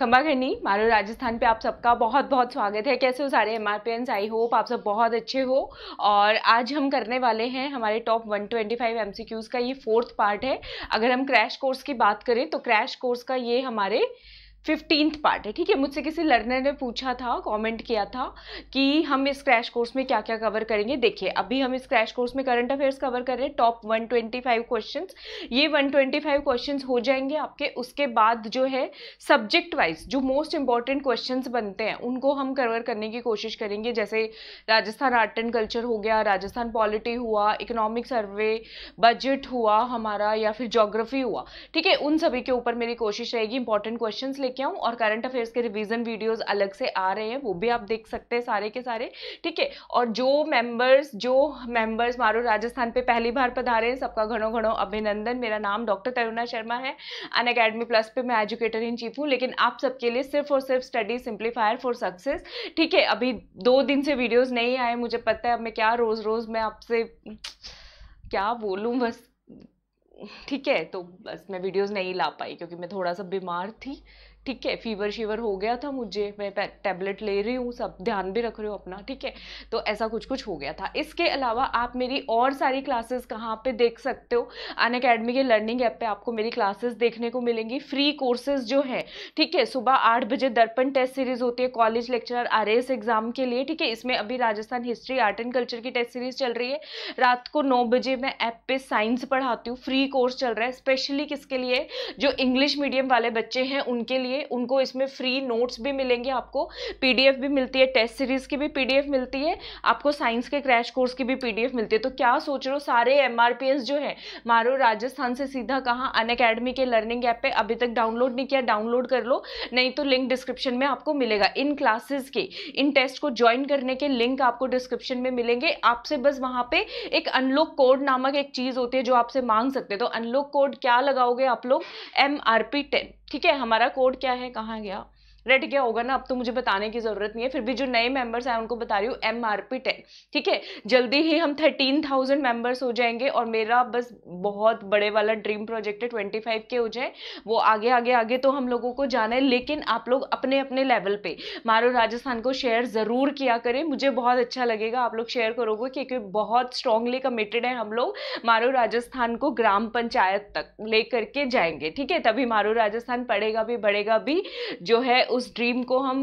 खम्बा घनी मारो राजस्थान पे आप सबका बहुत बहुत स्वागत है कैसे हो सारे एम आर आई होप आप सब बहुत अच्छे हो और आज हम करने वाले हैं हमारे टॉप 125 ट्वेंटी का ये फोर्थ पार्ट है अगर हम क्रैश कोर्स की बात करें तो क्रैश कोर्स का ये हमारे फिफ्टींथ पार्ट है ठीक है मुझसे किसी लर्नर ने पूछा था कमेंट किया था कि हम इस क्रैश कोर्स में क्या क्या कवर करेंगे देखिए अभी हम इस क्रैश कोर्स में करंट अफेयर्स कवर कर रहे हैं टॉप 125 क्वेश्चंस ये 125 क्वेश्चंस हो जाएंगे आपके उसके बाद जो है सब्जेक्ट वाइज जो मोस्ट इंपॉर्टेंट क्वेश्चन बनते हैं उनको हम कवर करने की कोशिश करेंगे जैसे राजस्थान आर्ट एंड कल्चर हो गया राजस्थान पॉलिटी हुआ इकोनॉमिक सर्वे बजट हुआ हमारा या फिर जोग्राफी हुआ ठीक है उन सभी के ऊपर मेरी कोशिश रहेगी इंपॉर्टेंट क्वेश्चन लेके आऊँ और करंट अफेयर्स के रिविजन वीडियोज़ अलग से आ रहे हैं वो भी आप देख सकते हैं सारे के सारे ठीक है और जो मेम्बर्स जो मेम्बर्स मारो राजस्थान पे पहली बार पधारे हैं सबका घनों घनों अभिनंदन मेरा नाम डॉक्टर तरुणा शर्मा है अन अकेडमी प्लस पे मैं एजुकेटर इन चीफ हूँ लेकिन आप सबके लिए सिर्फ और सिर्फ स्टडी सिंप्लीफायर फॉर सक्सेस ठीक है अभी दो दिन से वीडियोज़ नहीं आए मुझे पता है अब मैं क्या रोज़ रोज़ मैं आपसे क्या बोलूँ बस ठीक है तो बस मैं वीडियोस नहीं ला पाई क्योंकि मैं थोड़ा सा बीमार थी ठीक है फीवर शीवर हो गया था मुझे मैं टैबलेट ले रही हूँ सब ध्यान भी रख रहे हो अपना ठीक है तो ऐसा कुछ कुछ हो गया था इसके अलावा आप मेरी और सारी क्लासेस कहाँ पे देख सकते हो अन अकेडमी के लर्निंग ऐप पे आपको मेरी क्लासेस देखने को मिलेंगी फ्री कोर्सेज जो है ठीक है सुबह आठ बजे दर्पण टेस्ट सीरीज होती है कॉलेज लेक्चरर आर एग्जाम के लिए ठीक है इसमें अभी Rajasthan history art and culture की टेस्ट सीरीज चल रही है रात को नौ बजे मैं ऐप पे साइंस पढ़ाती हूँ फ्री कोर्स चल रहा है स्पेशली किसके लिए जो इंग्लिश मीडियम वाले बच्चे हैं उनके लिए उनको इसमें फ्री नोट्स भी मिलेंगे आपको पीडीएफ भी मिलती है टेस्ट सीरीज़ की भी पीडीएफ मिलती है आपको साइंस के क्रैश कोर्स की भी पीडीएफ मिलती है तो क्या सोच रहे हो सारे एम जो है मारो राजस्थान से सीधा कहाँ अन अकेडमी के लर्निंग ऐप पर अभी तक डाउनलोड नहीं किया डाउनलोड कर लो नहीं तो लिंक डिस्क्रिप्शन में आपको मिलेगा इन क्लासेस के इन टेस्ट को ज्वाइन करने के लिंक आपको डिस्क्रिप्शन में मिलेंगे आपसे बस वहाँ पे एक अनलॉक कोड नामक एक चीज़ होती है जो आपसे मांग सकते हैं तो अनलॉक कोड क्या लगाओगे आप लोग एम आर पी टेन ठीक है हमारा कोड क्या है कहाँ गया रेट क्या होगा ना अब तो मुझे बताने की ज़रूरत नहीं है फिर भी जो नए मेंबर्स हैं उनको बता रही हूँ एम आर पी टेन ठीक है जल्दी ही हम थर्टीन थाउजेंड मेंबर्स हो जाएंगे और मेरा बस बहुत बड़े वाला ड्रीम प्रोजेक्ट है ट्वेंटी फाइव के हो जाए वो आगे आगे आगे तो हम लोगों को जाना है लेकिन आप लोग अपने अपने लेवल पे मारो राजस्थान को शेयर ज़रूर किया करें मुझे बहुत अच्छा लगेगा आप लोग शेयर करोगे क्योंकि बहुत स्ट्रांगली कमिटेड है हम लोग मारो राजस्थान को ग्राम पंचायत तक ले करके जाएंगे ठीक है तभी मारो राजस्थान पढ़ेगा भी बढ़ेगा भी जो है उस उस ड्रीम को हम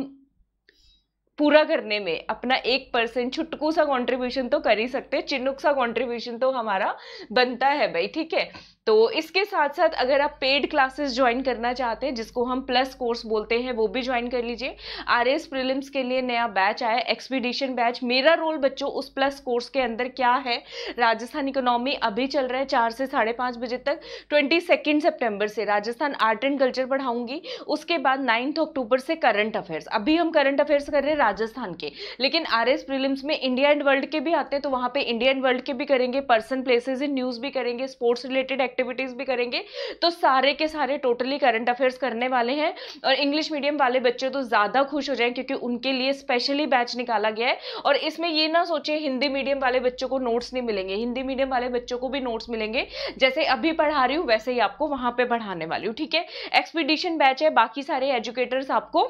पूरा करने में अपना एक परसेंट छुटकू सा कॉन्ट्रीब्यूशन तो कर ही सकते हैं चिनुक सा कॉन्ट्रीब्यूशन तो हमारा बनता है भाई ठीक है तो इसके साथ साथ अगर आप पेड क्लासेस ज्वाइन करना चाहते हैं जिसको हम प्लस कोर्स बोलते हैं वो भी ज्वाइन कर लीजिए आर एस प्रिलिम्स के लिए नया बैच आया एक्सपीडिशन बैच मेरा रोल बच्चों उस प्लस कोर्स के अंदर क्या है राजस्थान इकोनॉमी अभी चल रहा है चार से साढ़े पाँच बजे तक ट्वेंटी सेकेंड सेप्टेम्बर से राजस्थान आर्ट एंड कल्चर पढ़ाऊंगी उसके बाद नाइन्थ अक्टूबर से करंट अफेयर्स अभी हम करंट अफेयर्स कर रहे हैं राजस्थान के लेकिन आर एस प्रिलिम्स में इंडिया एंड वर्ल्ड के भी आते हैं तो वहाँ पर इंडिया एंड वर्ल्ड के भी करेंगे पर्सन प्लेसेज इन न्यूज़ भी करेंगे स्पोर्ट्स रिलेटेड एक्टिविटीज़ भी करेंगे तो सारे के सारे टोटली करंट अफेयर्स करने वाले हैं और इंग्लिश मीडियम वाले बच्चे तो ज़्यादा खुश हो जाए क्योंकि उनके लिए स्पेशली बैच निकाला गया है और इसमें ये ना सोचें हिंदी मीडियम वाले बच्चों को नोट्स नहीं मिलेंगे हिंदी मीडियम वाले बच्चों को भी नोट्स मिलेंगे जैसे अभी पढ़ा रही हूँ वैसे ही आपको वहां पर पढ़ाने वाली हूँ ठीक है एक्सपीडिशन बैच है बाकी सारे एजुकेटर्स आपको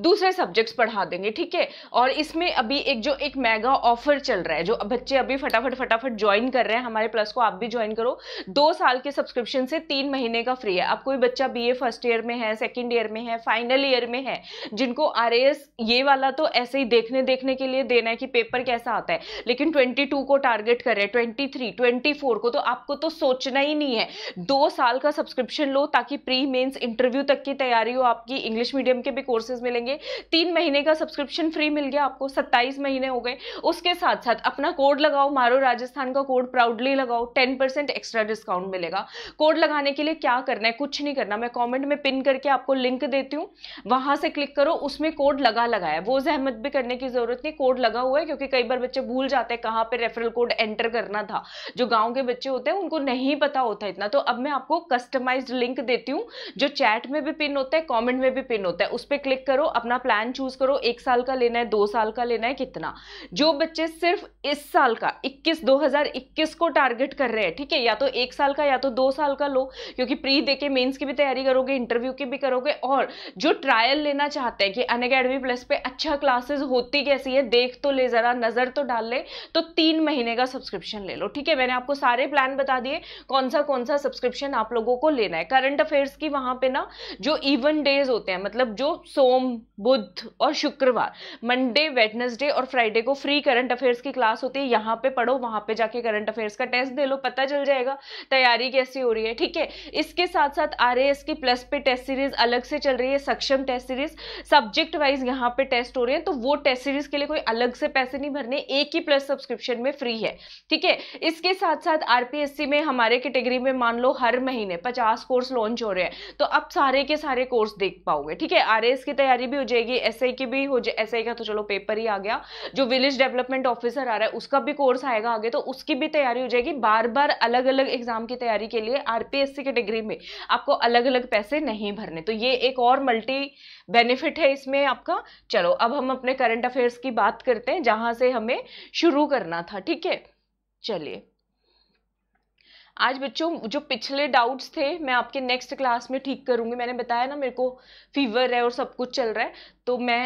दूसरे सब्जेक्ट्स पढ़ा देंगे ठीक है और इसमें अभी एक जो एक मेगा ऑफर चल रहा है जो बच्चे अभी फटाफट फटाफट ज्वाइन कर रहे हैं हमारे प्लस को आप भी ज्वाइन करो दो साल के सब्सक्रिप्शन से तीन महीने का फ्री है अब कोई बच्चा बी फर्स्ट ईयर में है सेकेंड ईयर में है फाइनल ईयर में है जिनको आर ये वाला तो ऐसे ही देखने देखने के लिए देना है कि पेपर कैसा आता है लेकिन ट्वेंटी को टारगेट कर रहे हैं ट्वेंटी थ्री ट्वेंटी फोर को तो आपको तो सोचना ही नहीं है दो साल का सब्सक्रिप्शन लो ताकि प्री मेन्स इंटरव्यू तक की तैयारी हो आपकी इंग्लिश मीडियम के भी कोर्सेज मिले लेंगे तीन महीने का सब्सक्रिप्शन फ्री मिल गया आपको सत्ताईस महीने हो गए उसके साथ साथ अपना कोड लगाओ मारो राजस्थान का कोड प्राउडली लगाओ टेन परसेंट एक्स्ट्रा डिस्काउंट मिलेगा कोड लगाने के लिए क्या करना है कुछ नहीं करना मैं कॉमेंट में पिन करके आपको लिंक देती हूँ वहाँ से क्लिक करो उसमें कोड लगा लगाया वो जहमत भी करने की ज़रूरत नहीं कोड लगा हुआ है क्योंकि कई बार बच्चे भूल जाते हैं कहाँ पर रेफरल कोड एंटर करना था जो गाँव के बच्चे होते हैं उनको नहीं पता होता इतना तो अब मैं आपको कस्टमाइज्ड लिंक देती हूँ जो चैट में भी पिन होता है कमेंट में भी पिन होता है उस पर क्लिक करो अपना प्लान चूज करो एक साल का लेना है दो साल का लेना है कितना जो बच्चे सिर्फ इस साल का 21 2021 को टारगेट कर रहे हैं ठीक है या तो एक साल का या तो दो साल का लो क्योंकि प्री देके मेंस की भी तैयारी करोगे इंटरव्यू की भी करोगे और जो ट्रायल लेना चाहते हैं कि अन प्लस पे अच्छा क्लासेस होती कैसी है देख तो ले जरा नजर तो डाल ले तो तीन महीने का सब्सक्रिप्शन ले लो ठीक है मैंने आपको सारे प्लान बता दिए कौन सा कौन सा सब्सक्रिप्शन आप लोगों को लेना है करंट अफेयर्स की वहां पे ना जो इवन डेज होते हैं मतलब जो सोम बुध और शुक्रवार मंडे वेडनेसडे और फ्राइडे को फ्री करंट अफेयर्स की क्लास होती है यहाँ पे पढ़ो वहाँ पे जाके करंट अफेयर्स का टेस्ट दे लो पता चल जाएगा तैयारी कैसी हो रही है ठीक है इसके साथ साथ आर की प्लस पे टेस्ट सीरीज अलग से चल रही है सक्षम टेस्ट सीरीज सब्जेक्ट वाइज यहाँ पे टेस्ट हो रहे हैं तो वो टेस्ट सीरीज के लिए कोई अलग से पैसे नहीं भरने एक ही प्लस सब्सक्रिप्शन में फ्री है ठीक है इसके साथ साथ आरपीएससी में हमारे कैटेगरी में मान लो हर महीने पचास कोर्स लॉन्च हो रहे हैं तो आप सारे के सारे कोर्स देख पाओगे ठीक है आर की तैयारी भी हो जाएगी एस की भी हो जाए एस का तो चलो पेपर ही आ गया जो विलेज डेवलपमेंट ऑफिसर आ रहा है उसका भी कोर्स आएगा आगे तो उसकी भी तैयारी हो जाएगी बार बार अलग अलग एग्जाम की तैयारी के लिए आरपीएससी डिग्री में आपको अलग अलग पैसे नहीं भरने तो ये एक और मल्टी बेनिफिट है इसमें आपका चलो अब हम अपने करंट अफेयर्स की बात करते हैं जहाँ से हमें शुरू करना था ठीक है चलिए आज बच्चों जो पिछले डाउट्स थे मैं आपके नेक्स्ट क्लास में ठीक करूँगी मैंने बताया ना मेरे को फीवर है और सब कुछ चल रहा है तो मैं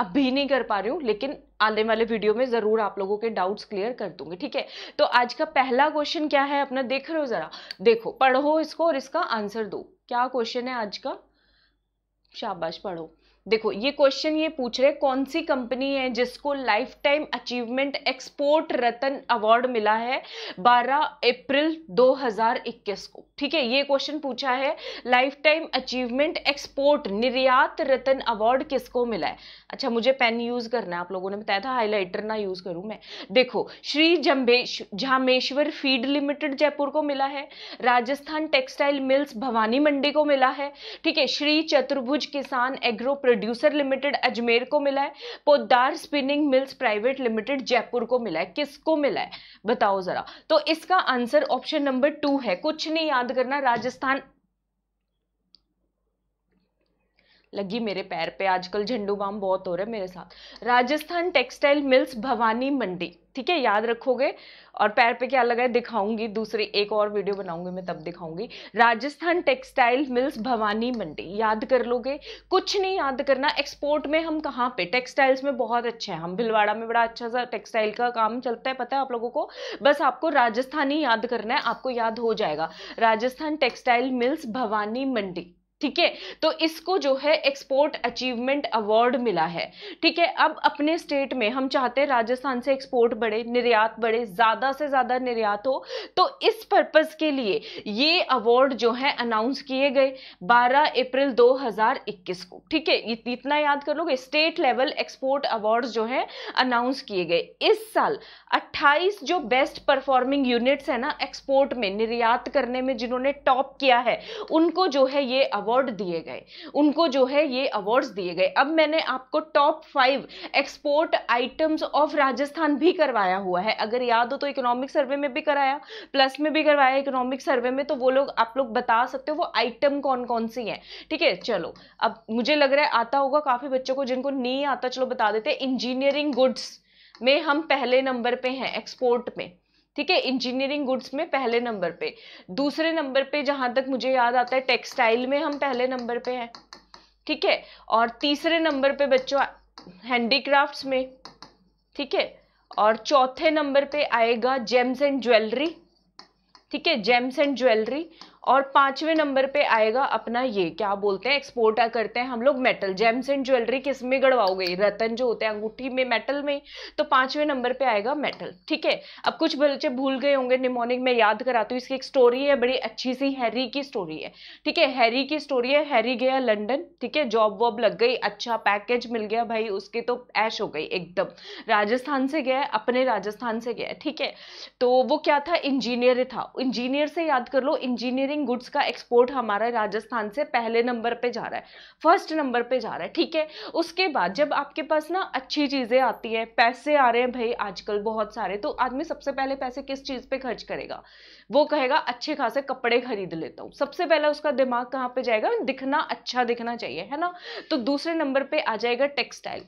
अभी नहीं कर पा रही हूँ लेकिन आने वाले वीडियो में ज़रूर आप लोगों के डाउट्स क्लियर कर दूंगी ठीक है तो आज का पहला क्वेश्चन क्या है अपना देख रहे हो ज़रा देखो पढ़ो इसको और इसका आंसर दो क्या क्वेश्चन है आज का शाबाश पढ़ो देखो ये क्वेश्चन ये पूछ रहे कौन सी कंपनी है जिसको life time achievement export Ratan award मिला है 12 अप्रैल 2021 को ठीक है ये क्वेश्चन पूछा है लाइफ टाइम अचीवमेंट एक्सपोर्ट निर्यात रतन अवार्ड किसको मिला है अच्छा मुझे पेन यूज करना है आप लोगों ने बताया था हाईलाइटर ना यूज करूं मैं देखो श्री जम्बेश जामेश्वर फीड लिमिटेड जयपुर को मिला है राजस्थान टेक्सटाइल मिल्स भवानी मंडी को मिला है ठीक है श्री चतुर्भुज किसान एग्रो प्रोड्यूसर लिमिटेड अजमेर को मिला है Poddar spinning mills private limited Jaipur को मिला है किसको मिला है बताओ जरा तो इसका आंसर ऑप्शन नंबर टू है कुछ नहीं याद बंद करना राजस्थान लगी मेरे पैर पे आजकल झंडू बाम बहुत हो रहे हैं मेरे साथ राजस्थान टेक्सटाइल मिल्स भवानी मंडी ठीक है याद रखोगे और पैर पे क्या लगा है दिखाऊंगी दूसरी एक और वीडियो बनाऊंगी मैं तब दिखाऊंगी राजस्थान टेक्सटाइल मिल्स भवानी मंडी याद कर लोगे कुछ नहीं याद करना एक्सपोर्ट में हम कहाँ पे टेक्सटाइल्स में बहुत अच्छे हैं हम भिलवाड़ा में बड़ा अच्छा सा टेक्सटाइल का काम चलता है पता है आप लोगों को बस आपको राजस्थानी याद करना है आपको याद हो जाएगा राजस्थान टेक्सटाइल मिल्स भवानी मंडी ठीक है तो इसको जो है एक्सपोर्ट अचीवमेंट अवार्ड मिला है ठीक है अब अपने स्टेट में हम चाहते हैं राजस्थान से एक्सपोर्ट बढ़े निर्यात बढ़े ज़्यादा से ज़्यादा निर्यात हो तो इस पर्पज़ के लिए ये अवार्ड जो है अनाउंस किए गए 12 अप्रैल 2021 को ठीक है इतना याद कर कि स्टेट लेवल एक्सपोर्ट अवार्ड जो है अनाउंस किए गए इस साल अट्ठाईस जो बेस्ट परफॉर्मिंग यूनिट्स है ना एक्सपोर्ट में निर्यात करने में जिन्होंने टॉप किया है उनको जो है ये अवार्ड अवार्ड दिए गए उनको जो है ये अवार्ड्स दिए गए अब मैंने आपको top five export items of Rajasthan भी करवाया हुआ है अगर याद हो तो इकोनॉमिक सर्वे में भी कराया प्लस में भी करवाया इकोनॉमिक सर्वे में तो वो लोग आप लोग बता सकते हो वो आइटम कौन कौन सी है ठीक है चलो अब मुझे लग रहा है आता होगा काफ़ी बच्चों को जिनको नहीं आता चलो बता देते इंजीनियरिंग गुड्स में हम पहले नंबर पे हैं एक्सपोर्ट में ठीक है इंजीनियरिंग गुड्स में पहले नंबर पे दूसरे नंबर पे जहां तक मुझे याद आता है टेक्सटाइल में हम पहले नंबर पे हैं ठीक है और तीसरे नंबर पे बच्चों हैंडीक्राफ्ट्स में ठीक है और चौथे नंबर पे आएगा जेम्स एंड ज्वेलरी ठीक है जेम्स एंड ज्वेलरी और पांचवें नंबर पे आएगा अपना ये क्या बोलते हैं एक्सपोर्ट करते हैं हम लोग मेटल जेम्स एंड ज्वेलरी किस में गड़वाओगे रतन जो होते हैं अंगूठी में मेटल में तो पांचवें नंबर पे आएगा मेटल ठीक है अब कुछ बच्चे भूल गए होंगे निमोनिक में याद कराती हूँ इसकी एक स्टोरी है बड़ी अच्छी सी हैरी की स्टोरी है ठीक है हैरी की स्टोरी है हैरी गया लंडन ठीक है जॉब वॉब लग गई अच्छा पैकेज मिल गया भाई उसकी तो ऐश हो गई एकदम राजस्थान से गया अपने राजस्थान से गया ठीक है तो वो क्या था इंजीनियर था इंजीनियर से याद कर लो इंजीनियरिंग मैन्युफैक्चरिंग गुड्स का एक्सपोर्ट हमारा राजस्थान से पहले नंबर पे जा रहा है फर्स्ट नंबर पे जा रहा है ठीक है उसके बाद जब आपके पास ना अच्छी चीज़ें आती हैं पैसे आ रहे हैं भाई आजकल बहुत सारे तो आदमी सबसे पहले पैसे किस चीज़ पर खर्च करेगा वो कहेगा अच्छे खासे कपड़े खरीद लेता हूँ सबसे पहले उसका दिमाग कहाँ पर जाएगा दिखना अच्छा दिखना चाहिए है ना तो दूसरे नंबर पर आ जाएगा टेक्सटाइल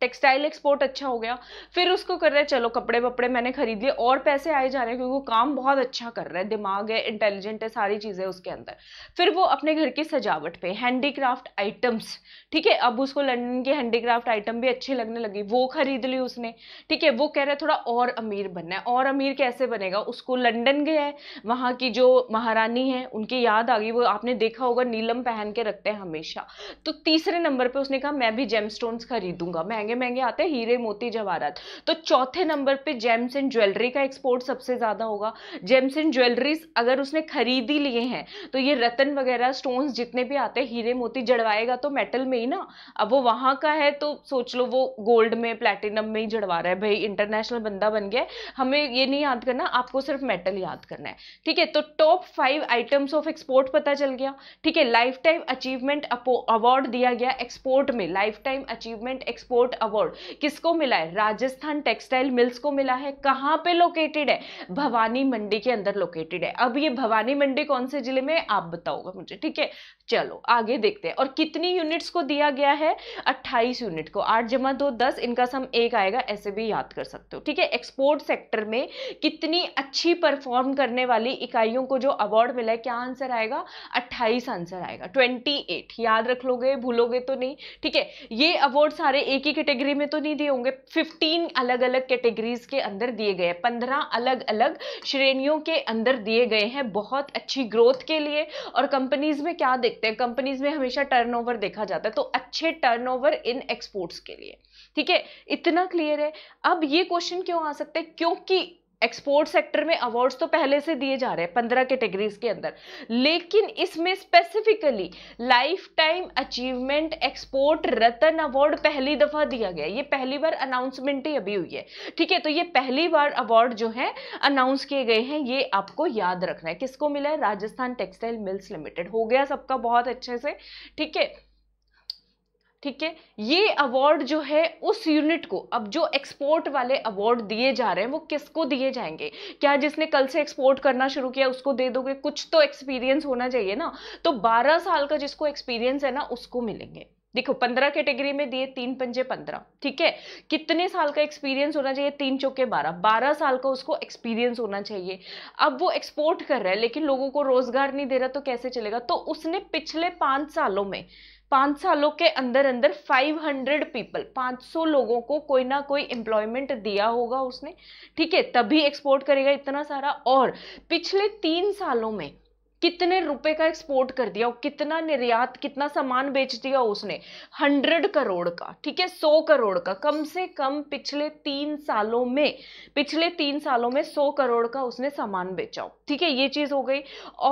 टेक्सटाइल एक्सपोर्ट अच्छा हो गया फिर उसको कर रहे हैं चलो कपड़े वपड़े मैंने खरीद लिए और पैसे आए जा रहे हैं क्योंकि वो काम बहुत अच्छा कर रहा है दिमाग है इंटेलिजेंट है सारी चीज़ें उसके अंदर फिर वो अपने घर की सजावट पे हैंडीक्राफ्ट आइटम्स ठीक है अब उसको लंदन की हैंडीक्राफ्ट आइटम भी अच्छी लगने लगी वो खरीद ली उसने ठीक है वो कह रहे थोड़ा और अमीर बनना है और अमीर कैसे बनेगा उसको लंडन गया है वहाँ की जो महारानी है उनकी याद आ गई वो आपने देखा होगा नीलम पहन के रखते हैं हमेशा तो तीसरे नंबर पर उसने कहा मैं भी जेम खरीदूंगा मैं महंगे महंगे आते हैं हीरे मोती जवाहरात तो चौथे नंबर पे जेम्स एंड ज्वेलरी का एक्सपोर्ट सबसे ज़्यादा होगा जेम्स एंड ज्वेलरीज अगर उसने खरीदी लिए हैं तो ये रतन वगैरह स्टोन्स जितने भी आते हैं हीरे मोती जड़वाएगा तो मेटल में ही ना अब वो वहाँ का है तो सोच लो वो गोल्ड में प्लेटिनम में ही जड़वा रहा है भाई इंटरनेशनल बंदा बन गया हमें ये नहीं याद करना आपको सिर्फ मेटल याद करना है ठीक है तो top five items of export पता चल गया ठीक है लाइफ टाइम अचीवमेंट अवार्ड दिया गया एक्सपोर्ट में life time achievement export export award किसको मिला है राजस्थान टेक्सटाइल मिल्स को मिला है कहाँ पे लोकेटेड है भवानी मंडी के अंदर लोकेटेड है अब ये भवानी मंडी कौन से जिले में आप बताओगे मुझे ठीक है चलो आगे देखते हैं और कितनी यूनिट्स को दिया गया है 28 यूनिट को आठ जमा दो दस इनका सम एक आएगा ऐसे भी याद कर सकते हो ठीक है एक्सपोर्ट सेक्टर में कितनी अच्छी परफॉर्म करने वाली इकाइयों को जो अवार्ड मिला है क्या आंसर आएगा 28 आंसर आएगा 28 याद रख लोगे भूलोगे तो नहीं ठीक है ये अवार्ड सारे एक ही कैटेगरी में तो नहीं दिए होंगे फिफ्टीन अलग अलग कैटेगरीज के अंदर दिए गए हैं पंद्रह अलग अलग श्रेणियों के अंदर दिए गए हैं बहुत अच्छी ग्रोथ के लिए और कंपनीज में क्या देख देखते हैं कंपनीज में हमेशा टर्नओवर देखा जाता है तो अच्छे टर्नओवर इन एक्सपोर्ट्स के लिए ठीक है इतना क्लियर है अब ये क्वेश्चन क्यों आ सकता है क्योंकि एक्सपोर्ट सेक्टर में अवार्ड्स तो पहले से दिए जा रहे हैं पंद्रह कैटेगरीज के अंदर लेकिन इसमें specifically life time achievement export Ratan award पहली दफा दिया गया ये पहली बार अनाउंसमेंट ही अभी हुई है ठीक है तो ये पहली बार अवार्ड जो है अनाउंस किए गए हैं ये आपको याद रखना है किसको मिला है राजस्थान टेक्सटाइल मिल्स लिमिटेड हो गया सबका बहुत अच्छे से ठीक है ठीक है ये अवार्ड जो है उस यूनिट को अब जो एक्सपोर्ट वाले अवार्ड दिए जा रहे हैं वो किसको दिए जाएंगे क्या जिसने कल से एक्सपोर्ट करना शुरू किया उसको दे दोगे कुछ तो एक्सपीरियंस होना चाहिए ना तो 12 साल का जिसको एक्सपीरियंस है ना उसको मिलेंगे देखो पंद्रह कैटेगरी में दिए तीन पंजे पंद्रह ठीक है कितने साल का एक्सपीरियंस होना चाहिए तीन चौके बारह बारह साल का उसको एक्सपीरियंस होना चाहिए अब वो एक्सपोर्ट कर रहा है लेकिन लोगों को रोजगार नहीं दे रहा तो कैसे चलेगा तो उसने पिछले पाँच सालों में पाँच सालों के अंदर अंदर 500 पीपल 500 लोगों को कोई ना कोई एम्प्लॉयमेंट दिया होगा उसने ठीक है तभी एक्सपोर्ट करेगा इतना सारा और पिछले तीन सालों में कितने रुपए का एक्सपोर्ट कर दिया कितना निर्यात कितना सामान बेच दिया उसने हंड्रेड करोड़ का ठीक है सौ करोड़ का कम से कम पिछले तीन सालों में पिछले तीन सालों में सौ करोड़ का उसने सामान बेचा ठीक है ये चीज़ हो गई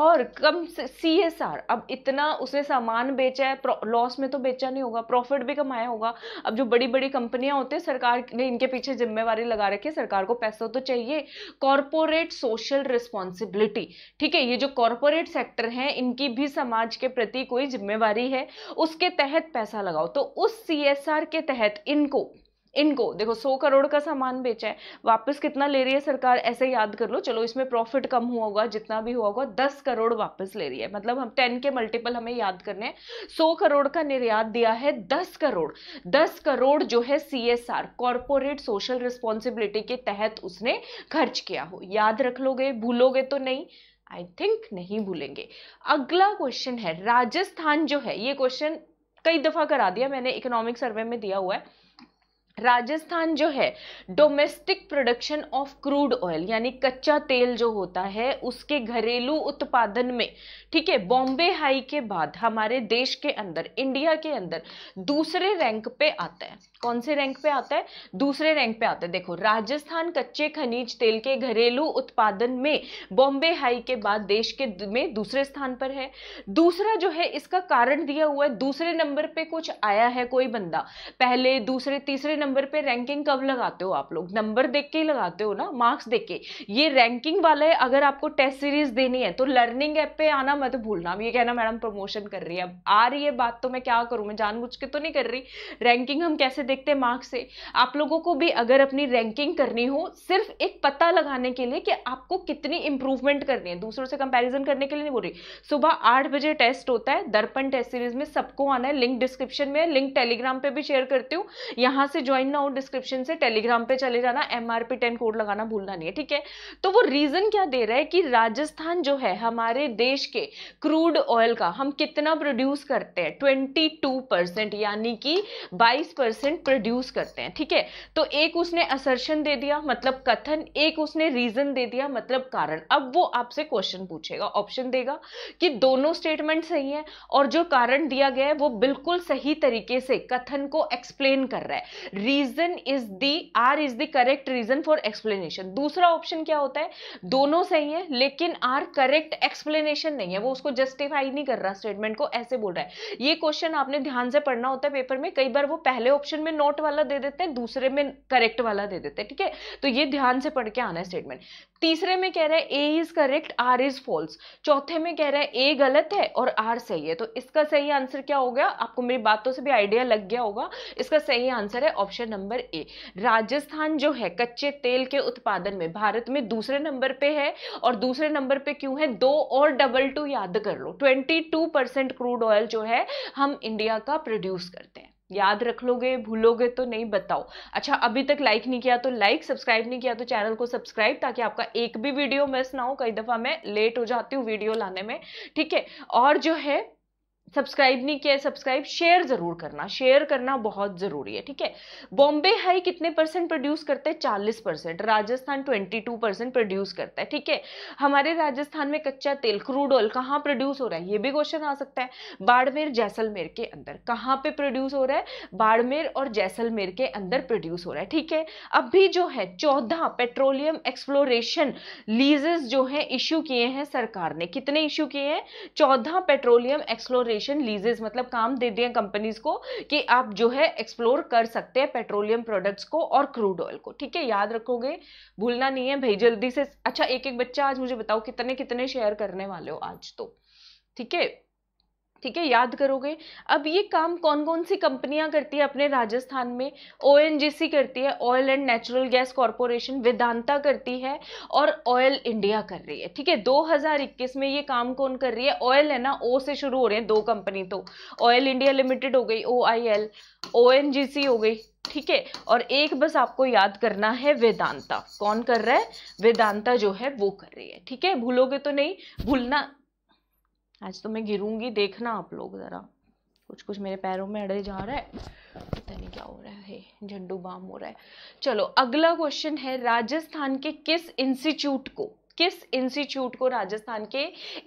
और कम से सी एस आर अब इतना उसने सामान बेचा है लॉस में तो बेचा नहीं होगा प्रॉफिट भी कमाया होगा अब जो बड़ी बड़ी कंपनियां होती है सरकार ने इनके पीछे जिम्मेवारी लगा रखी है सरकार को पैसा तो चाहिए कॉरपोरेट सोशल रिस्पॉन्सिबिलिटी ठीक है ये जो कॉरपोरेट प्राइवेट सेक्टर हैं इनकी भी समाज के प्रति कोई जिम्मेवारी है उसके तहत पैसा लगाओ तो उस सी के तहत इनको इनको देखो सौ करोड़ का सामान बेचा है वापस कितना ले रही है सरकार ऐसे याद कर लो चलो इसमें प्रॉफिट कम हुआ होगा जितना भी हुआ होगा दस करोड़ वापस ले रही है मतलब हम टेन के मल्टीपल हमें याद करने हैं सौ करोड़ का निर्यात दिया है दस करोड़ दस करोड़ जो है C S R corporate social responsibility के तहत उसने खर्च किया हो याद रख लोगे भूलोगे तो नहीं आई थिंक नहीं भूलेंगे अगला क्वेश्चन है राजस्थान जो है ये क्वेश्चन कई दफ़ा करा दिया मैंने इकोनॉमिक सर्वे में दिया हुआ है राजस्थान जो है domestic production of crude oil यानी कच्चा तेल जो होता है उसके घरेलू उत्पादन में ठीक है बॉम्बे हाई के बाद हमारे देश के अंदर इंडिया के अंदर दूसरे रैंक पे आता है कौन से रैंक पे आता है दूसरे रैंक पे आता है देखो राजस्थान कच्चे खनिज तेल के घरेलू उत्पादन में बॉम्बे हाई के बाद देश के में दूसरे स्थान पर है दूसरा जो है इसका कारण दिया हुआ है दूसरे नंबर पे कुछ आया है कोई बंदा पहले दूसरे तीसरे नंबर पे रैंकिंग कब लगाते हो आप लोग नंबर देख के ही लगाते हो ना मार्क्स देख के ये रैंकिंग वाला है अगर आपको टेस्ट सीरीज देनी है तो लर्निंग ऐप पे आना मत भूलना ये कहना मैडम प्रमोशन कर रही है अब आ रही है बात तो मैं क्या करूँ मैं जानबूझ के तो नहीं कर रही रैंकिंग हम कैसे देखते है मार्क्स से आप लोगों को भी अगर अपनी रैंकिंग करनी हो सिर्फ एक पता लगाने के लिए कि आपको कितनी इंप्रूवमेंट करनी है दूसरों से कंपैरिजन करने के लिए नहीं बोल रही सुबह आठ बजे टेस्ट होता है दर्पण टेस्ट सीरीज में सबको आना है लिंक डिस्क्रिप्शन में लिंक टेलीग्राम पर भी शेयर करती हूँ यहाँ से ज्वाइन ना हो डिस्क्रिप्शन से टेलीग्राम पर चले जाना एम आर कोड लगाना भूलना नहीं है ठीक है तो वो रीज़न क्या दे रहा है कि राजस्थान जो है हमारे देश के क्रूड ऑयल का हम कितना प्रोड्यूस करते हैं 22 परसेंट यानी कि 22 परसेंट प्रोड्यूस करते हैं ठीक है तो एक उसने असर्शन दे दिया मतलब कथन एक उसने रीजन दे दिया मतलब कारण अब वो आपसे क्वेश्चन पूछेगा ऑप्शन देगा कि दोनों स्टेटमेंट सही है और जो कारण दिया गया है वो बिल्कुल सही तरीके से कथन को एक्सप्लेन कर रहा है reason is the R is the correct reason for explanation दूसरा ऑप्शन क्या होता है दोनों सही है लेकिन आर करेक्ट एक्सप्लेनेशन नहीं है वो उसको जस्टिफाई नहीं कर रहा स्टेटमेंट को ऐसे बोल रहा है ये क्वेश्चन आपने ध्यान से पढ़ना होता है पेपर में कई बार वो पहले ऑप्शन में में नॉट वाला दे देते हैं दूसरे में करेक्ट वाला दे देते हैं ठीक है तो ये ध्यान से पढ़ के आना है स्टेटमेंट तीसरे में कह रहे हैं A is correct R is false चौथे में कह रहे हैं ए गलत है और आर सही है तो इसका सही आंसर क्या हो गया आपको मेरी बातों से भी आइडिया लग गया होगा इसका सही आंसर है ऑप्शन नंबर ए राजस्थान जो है कच्चे तेल के उत्पादन में भारत में दूसरे नंबर पे है और दूसरे नंबर पे क्यों है दो और डबल टू याद कर लो ट्वेंटी क्रूड ऑयल जो है हम इंडिया का प्रोड्यूस करते हैं याद रख लोगे भूलोगे तो नहीं बताओ अच्छा अभी तक लाइक नहीं किया तो लाइक सब्सक्राइब नहीं किया तो चैनल को सब्सक्राइब ताकि आपका एक भी वीडियो मिस ना हो कई दफ़ा मैं लेट हो जाती हूँ वीडियो लाने में ठीक है और जो है सब्सक्राइब नहीं किया है सब्सक्राइब शेयर जरूर करना शेयर करना बहुत ज़रूरी है ठीक है बॉम्बे हाई कितने परसेंट प्रोड्यूस करता है चालीस percent Rajasthan twenty two percent produce करता है ठीक है हमारे राजस्थान में कच्चा तेल क्रूड ऑयल कहाँ प्रोड्यूस हो रहा है ये भी क्वेश्चन आ सकता है बाड़मेर जैसलमेर के अंदर कहाँ पे प्रोड्यूस हो रहा है बाड़मेर और जैसलमेर के अंदर प्रोड्यूस हो रहा है ठीक है अभी जो है चौदह पेट्रोलियम एक्सप्लोरेशन लीजेस जो है इश्यू किए हैं सरकार ने कितने इश्यू किए हैं चौदह पेट्रोलियम एक्सप्लोरेशन कंसेशन लीजेस मतलब काम दे दिए कंपनीज को कि आप जो है एक्सप्लोर कर सकते हैं पेट्रोलियम प्रोडक्ट्स को और क्रूड ऑयल को ठीक है याद रखोगे भूलना नहीं है भाई जल्दी से अच्छा एक एक बच्चा आज मुझे बताओ कितने कितने शेयर करने वाले हो आज तो ठीक है ठीक है याद करोगे अब ये काम कौन कौन सी कंपनियां करती है अपने राजस्थान में ओ करती है oil and natural gas corporation Vedanta करती है और ऑयल इंडिया कर रही है ठीक है 2021 में ये काम कौन कर रही है ऑयल है ना ओ से शुरू हो रहे हैं दो कंपनी तो ऑयल इंडिया लिमिटेड हो गई ओ I L O N G सी हो गई ठीक है और एक बस आपको याद करना है वेदांता कौन कर रहा है वेदांता जो है वो कर रही है ठीक है भूलोगे तो नहीं भूलना आज तो मैं गिरूंगी देखना आप लोग ज़रा कुछ कुछ मेरे पैरों में अड़े जा रहा है पता नहीं क्या हो रहा है झंडू बाम हो रहा है चलो अगला क्वेश्चन है राजस्थान के किस इंस्टीट्यूट को किस इंस्टीट्यूट को राजस्थान के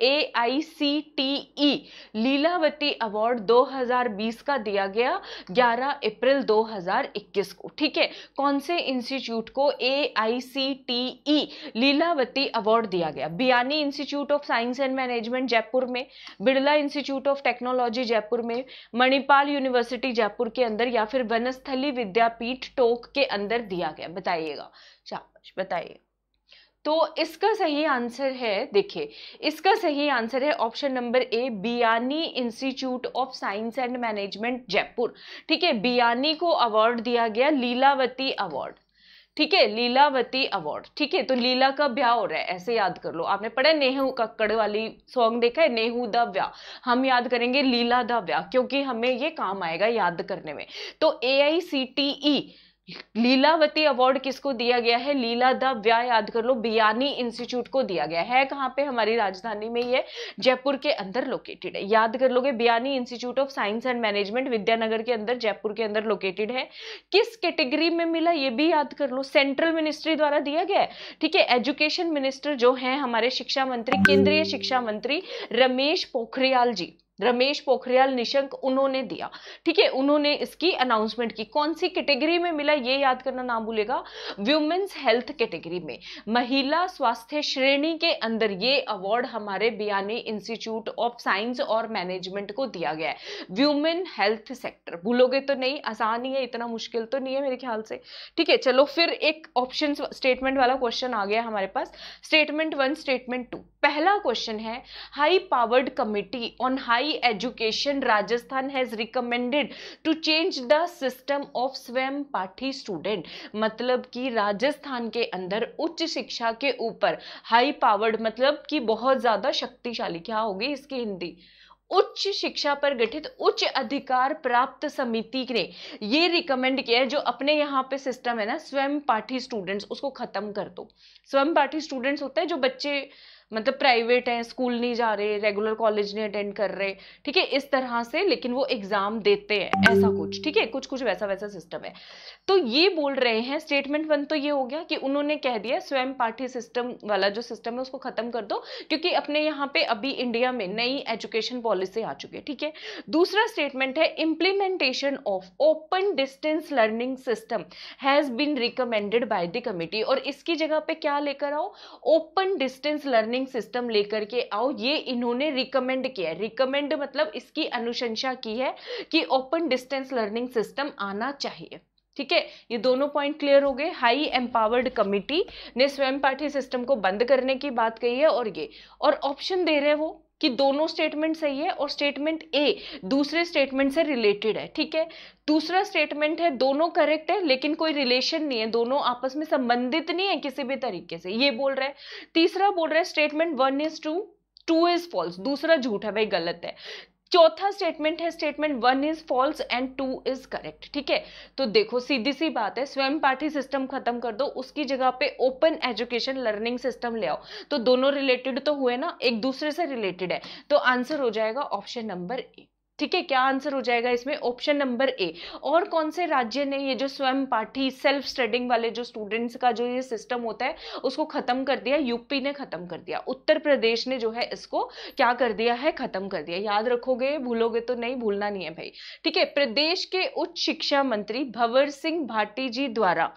A I C T E Lilavati award 2020 का दिया गया 11 अप्रैल 2021 को ठीक है कौन से इंस्टीट्यूट को A I C T E Lilavati award दिया गया Biyani institute of science and management Jaipur में Birla institute of technology Jaipur में मणिपाल यूनिवर्सिटी जयपुर के अंदर या फिर वनस्थली विद्यापीठ टोक के अंदर दिया गया बताइएगा शाबाश बताइए तो इसका सही आंसर है देखिए इसका सही आंसर है option number A Biyani institute of science and management Jaipur ठीक है बियानी को अवार्ड दिया गया लीलावती अवार्ड ठीक है लीलावती अवार्ड ठीक है तो लीला का ब्याह हो रहा है ऐसे याद कर लो आपने पढ़ा नेहू कक्कड़ वाली सॉन्ग देखा है नेहू द ब्याह हम याद करेंगे लीला द ब्याह क्योंकि हमें ये काम आएगा याद करने में तो A I C T E Lilavati award किसको दिया गया है लीला द व्या याद कर लो बियानी इंस्टीट्यूट को दिया गया है कहाँ पे हमारी राजधानी में ये जयपुर के अंदर लोकेटेड है याद कर लोगे Biyani institute of science and management Vidyanagar के अंदर जयपुर के अंदर लोकेटेड है किस कैटेगरी में मिला ये भी याद कर लो सेंट्रल मिनिस्ट्री द्वारा दिया गया है ठीक है एजुकेशन मिनिस्टर जो है हमारे शिक्षा मंत्री केंद्रीय शिक्षा मंत्री रमेश पोखरियाल जी रमेश पोखरियाल निशंक उन्होंने दिया ठीक है उन्होंने इसकी अनाउंसमेंट की कौन सी कैटेगरी में मिला ये याद करना ना भूलेगा व्यूमेन्स हेल्थ कैटेगरी में महिला स्वास्थ्य श्रेणी के अंदर ये अवार्ड हमारे बियानी इंस्टीट्यूट ऑफ साइंस और मैनेजमेंट को दिया गया है व्यूमेन हेल्थ सेक्टर भूलोगे तो नहीं आसान ही है इतना मुश्किल तो नहीं है मेरे ख्याल से ठीक है चलो फिर एक ऑप्शन स्टेटमेंट वाला क्वेश्चन आ गया हमारे पास स्टेटमेंट वन स्टेटमेंट टू पहला क्वेश्चन है high powered committee on high high education Rajasthan has recommended to change the system of स्वयं पाठी स्टूडेंट मतलब कि राजस्थान के अंदर उच्च शिक्षा के ऊपर हाई पावर्ड मतलब कि बहुत ज़्यादा शक्तिशाली क्या होगी इसकी हिंदी उच्च शिक्षा पर गठित उच्च अधिकार प्राप्त समिति ने ये रिकमेंड किया है जो अपने यहाँ पे सिस्टम है ना स्वयं पाठी स्टूडेंट्स उसको ख़त्म कर दो स्वयं पाठी स्टूडेंट्स होते हैं जो बच्चे मतलब प्राइवेट हैं स्कूल नहीं जा रहे रेगुलर कॉलेज नहीं अटेंड कर रहे ठीक है इस तरह से लेकिन वो एग्जाम देते हैं ऐसा कुछ ठीक है कुछ कुछ वैसा वैसा सिस्टम है तो ये बोल रहे हैं स्टेटमेंट वन तो ये हो गया कि उन्होंने कह दिया स्वयं पाठी सिस्टम वाला जो सिस्टम है उसको खत्म कर दो क्योंकि अपने यहाँ पे अभी इंडिया में नई एजुकेशन पॉलिसी आ चुकी है ठीक है दूसरा स्टेटमेंट है implementation of open distance learning system has been recommended by the committee और इसकी जगह पे क्या लेकर आओ open distance learning governing system लेकर के आओ ये इन्होंने रिकमेंड किया है रिकमेंड मतलब इसकी अनुशंसा की है कि ओपन डिस्टेंस लर्निंग सिस्टम आना चाहिए ठीक है ये दोनों पॉइंट क्लियर हो गए हाई एम्पावर्ड कमिटी ने स्वयं पाठी सिस्टम को बंद करने की बात कही है और ये और ऑप्शन दे रहे हैं वो कि दोनों स्टेटमेंट सही है और स्टेटमेंट ए दूसरे स्टेटमेंट से रिलेटेड है ठीक है दूसरा स्टेटमेंट है दोनों करेक्ट है लेकिन कोई रिलेशन नहीं है दोनों आपस में संबंधित नहीं है किसी भी तरीके से ये बोल रहा है तीसरा बोल रहा है statement one is true two is false दूसरा झूठ है भाई गलत है चौथा स्टेटमेंट है statement one is false and two is correct ठीक है तो देखो सीधी सी बात है स्वयं पाठी सिस्टम खत्म कर दो उसकी जगह पे ओपन एजुकेशन लर्निंग सिस्टम ले आओ तो दोनों रिलेटेड तो हुए ना एक दूसरे से रिलेटेड है तो आंसर हो जाएगा ऑप्शन नंबर ए ठीक है क्या आंसर हो जाएगा इसमें ऑप्शन नंबर ए और कौन से राज्य ने ये जो स्वयं पाठी सेल्फ स्टडिंग वाले जो स्टूडेंट्स का जो ये सिस्टम होता है उसको खत्म कर दिया यूपी ने खत्म कर दिया उत्तर प्रदेश ने जो है इसको क्या कर दिया है खत्म कर दिया याद रखोगे भूलोगे तो नहीं भूलना नहीं है भाई ठीक है प्रदेश के उच्च शिक्षा मंत्री भंवर सिंह भाटी जी द्वारा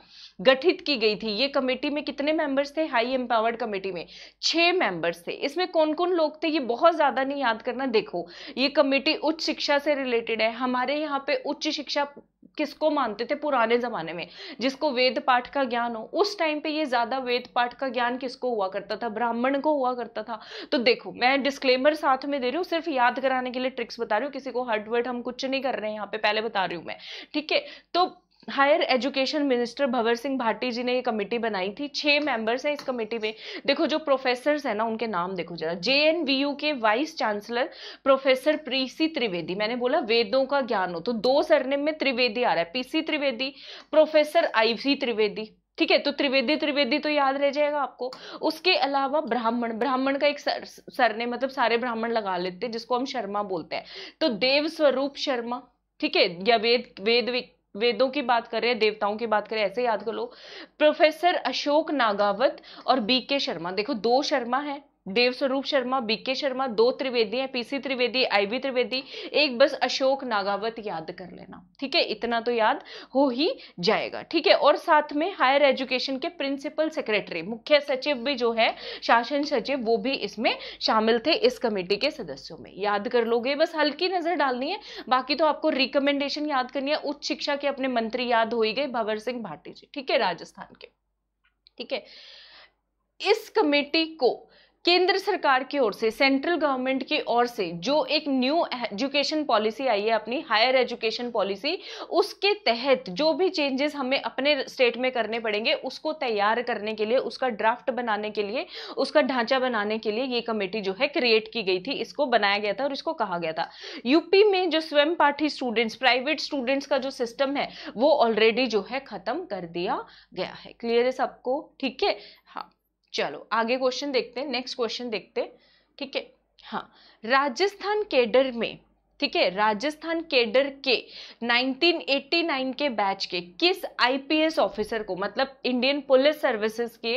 गठित की गई थी ये कमेटी में कितने मेंबर्स थे हाई एम्पावर्ड कमेटी में छः मेंबर्स थे इसमें कौन कौन लोग थे ये बहुत ज़्यादा नहीं याद करना देखो ये कमेटी उच्च शिक्षा से रिलेटेड है हमारे यहाँ पे उच्च शिक्षा किसको मानते थे पुराने ज़माने में जिसको वेद पाठ का ज्ञान हो उस टाइम पे ये ज़्यादा वेद पाठ का ज्ञान किसको हुआ करता था ब्राह्मण को हुआ करता था तो देखो मैं डिस्क्लेमर साथ में दे रही हूँ सिर्फ याद कराने के लिए ट्रिक्स बता रही हूँ किसी को हर्ट वर्ट हम कुछ नहीं कर रहे हैं यहाँ पे पहले बता रही हूँ मैं ठीक है तो higher education minister Bhanwar Singh Bhati ji ने ये कमेटी बनाई थी छह मेंबर्स हैं इस कमेटी में देखो जो प्रोफेसर्स हैं ना उनके नाम देखो जरा जे के vice chancellor professor P C Trivedi मैंने बोला वेदों का ज्ञान हो तो दो सरनेम में त्रिवेदी आ रहा है P C Trivedi professor I V Trivedi ठीक है तो त्रिवेदी त्रिवेदी तो याद रह जाएगा आपको उसके अलावा ब्राह्मण ब्राह्मण का एक सर सर ने मतलब सारे ब्राह्मण लगा लेते हैं जिसको हम शर्मा बोलते हैं तो देव स्वरूप शर्मा ठीक है या वेद वेद वेदों की बात कर रहे हैं देवताओं की बात कर रहे हैं ऐसे याद कर लो प्रोफेसर अशोक नागावत और बी के शर्मा देखो दो शर्मा है देवस्वरूप शर्मा बीके शर्मा दो त्रिवेदी हैं पीसी त्रिवेदी आईबी त्रिवेदी एक बस अशोक नागावत याद कर लेना ठीक है इतना तो याद हो ही जाएगा ठीक है और साथ में हायर एजुकेशन के प्रिंसिपल सेक्रेटरी मुख्य सचिव भी जो है शासन सचिव वो भी इसमें शामिल थे इस कमेटी के सदस्यों में याद कर लोगे बस हल्की नजर डालनी है बाकी तो आपको रिकमेंडेशन याद करनी है उच्च शिक्षा के अपने मंत्री याद हो ही गए भंवर सिंह भाटी जी ठीक है राजस्थान के ठीक है इस कमेटी को केंद्र सरकार की ओर से सेंट्रल गवर्नमेंट की ओर से जो एक न्यू एजुकेशन पॉलिसी आई है अपनी हायर एजुकेशन पॉलिसी उसके तहत जो भी चेंजेस हमें अपने स्टेट में करने पड़ेंगे उसको तैयार करने के लिए उसका ड्राफ्ट बनाने के लिए उसका ढांचा बनाने के लिए ये कमेटी जो है क्रिएट की गई थी इसको बनाया गया था और इसको कहा गया था यूपी में जो स्वयं पाठी स्टूडेंट्स प्राइवेट स्टूडेंट्स का जो सिस्टम है वो ऑलरेडी जो है खत्म कर दिया गया है क्लियर है सबको ठीक है चलो आगे क्वेश्चन देखते हैं नेक्स्ट क्वेश्चन देखते हैं ठीक है हाँ राजस्थान केडर में ठीक है राजस्थान केडर के 1989 के बैच के किस आईपीएस ऑफिसर को मतलब इंडियन पुलिस सर्विसेज के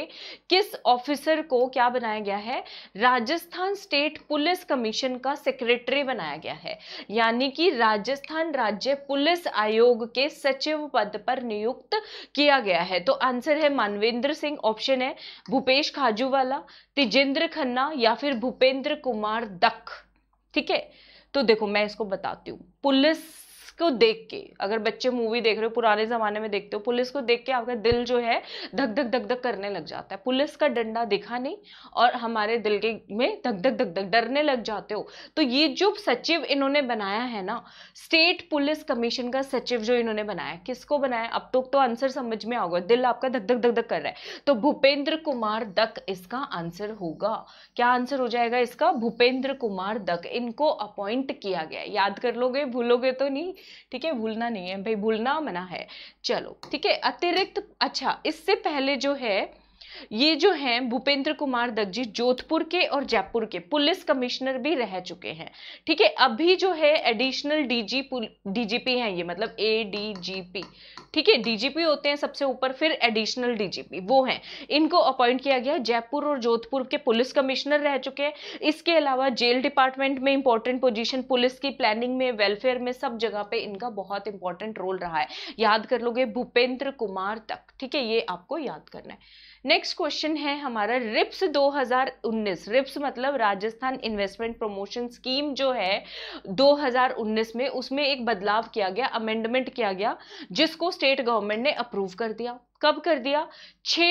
किस ऑफिसर को क्या बनाया गया है राजस्थान स्टेट पुलिस कमीशन का सेक्रेटरी बनाया गया है यानी कि राजस्थान राज्य पुलिस आयोग के सचिव पद पर नियुक्त किया गया है तो आंसर है मानवेंद्र सिंह ऑप्शन है भूपेश खाजूवाला तिजेंद्र खन्ना या फिर भूपेंद्र कुमार दख ठीक है तो देखो मैं इसको बताती हूँ पुलिस को देख के अगर बच्चे मूवी देख रहे हो पुराने ज़माने में देखते हो पुलिस को देख के आपका दिल जो है धक धक धक धक करने लग जाता है पुलिस का डंडा दिखा नहीं और हमारे दिल के में धक धक धक धक डरने लग जाते हो तो ये जो सचिव इन्होंने बनाया है ना स्टेट पुलिस कमीशन का सचिव जो इन्होंने बनाया किसको बनाया अब तो, तो आंसर समझ में आओगे दिल आपका धक धक धक धक कर रहा है तो भूपेंद्र कुमार दक इसका आंसर होगा क्या आंसर हो जाएगा इसका भूपेंद्र कुमार दक इनको अपॉइंट किया गया याद कर लोगे भूलोगे तो नहीं ठीक है भूलना नहीं है भाई भूलना मना है चलो ठीक है अतिरिक्त अच्छा इससे पहले जो है ये जो हैं भूपेंद्र कुमार दगजी जोधपुर के और जयपुर के पुलिस कमिश्नर भी रह चुके हैं ठीक है अभी जो है एडिशनल डीजी डीजीपी हैं ये मतलब ए पी ठीक है डीजीपी होते हैं सबसे ऊपर फिर एडिशनल डीजीपी वो हैं इनको अपॉइंट किया गया जयपुर और जोधपुर के पुलिस कमिश्नर रह चुके हैं इसके अलावा जेल डिपार्टमेंट में इंपॉर्टेंट पोजीशन पुलिस की प्लानिंग में वेलफेयर में सब जगह पे इनका बहुत इंपॉर्टेंट रोल रहा है याद कर लोगे भूपेंद्र कुमार तक ठीक है ये आपको याद करना है नेक्स्ट क्वेश्चन है हमारा रिप्स 2019 रिप्स मतलब राजस्थान इन्वेस्टमेंट प्रमोशन स्कीम जो है 2019 में उसमें एक बदलाव किया गया अमेंडमेंट किया गया जिसको स्टेट गवर्नमेंट ने अप्रूव कर दिया कब कर दिया 6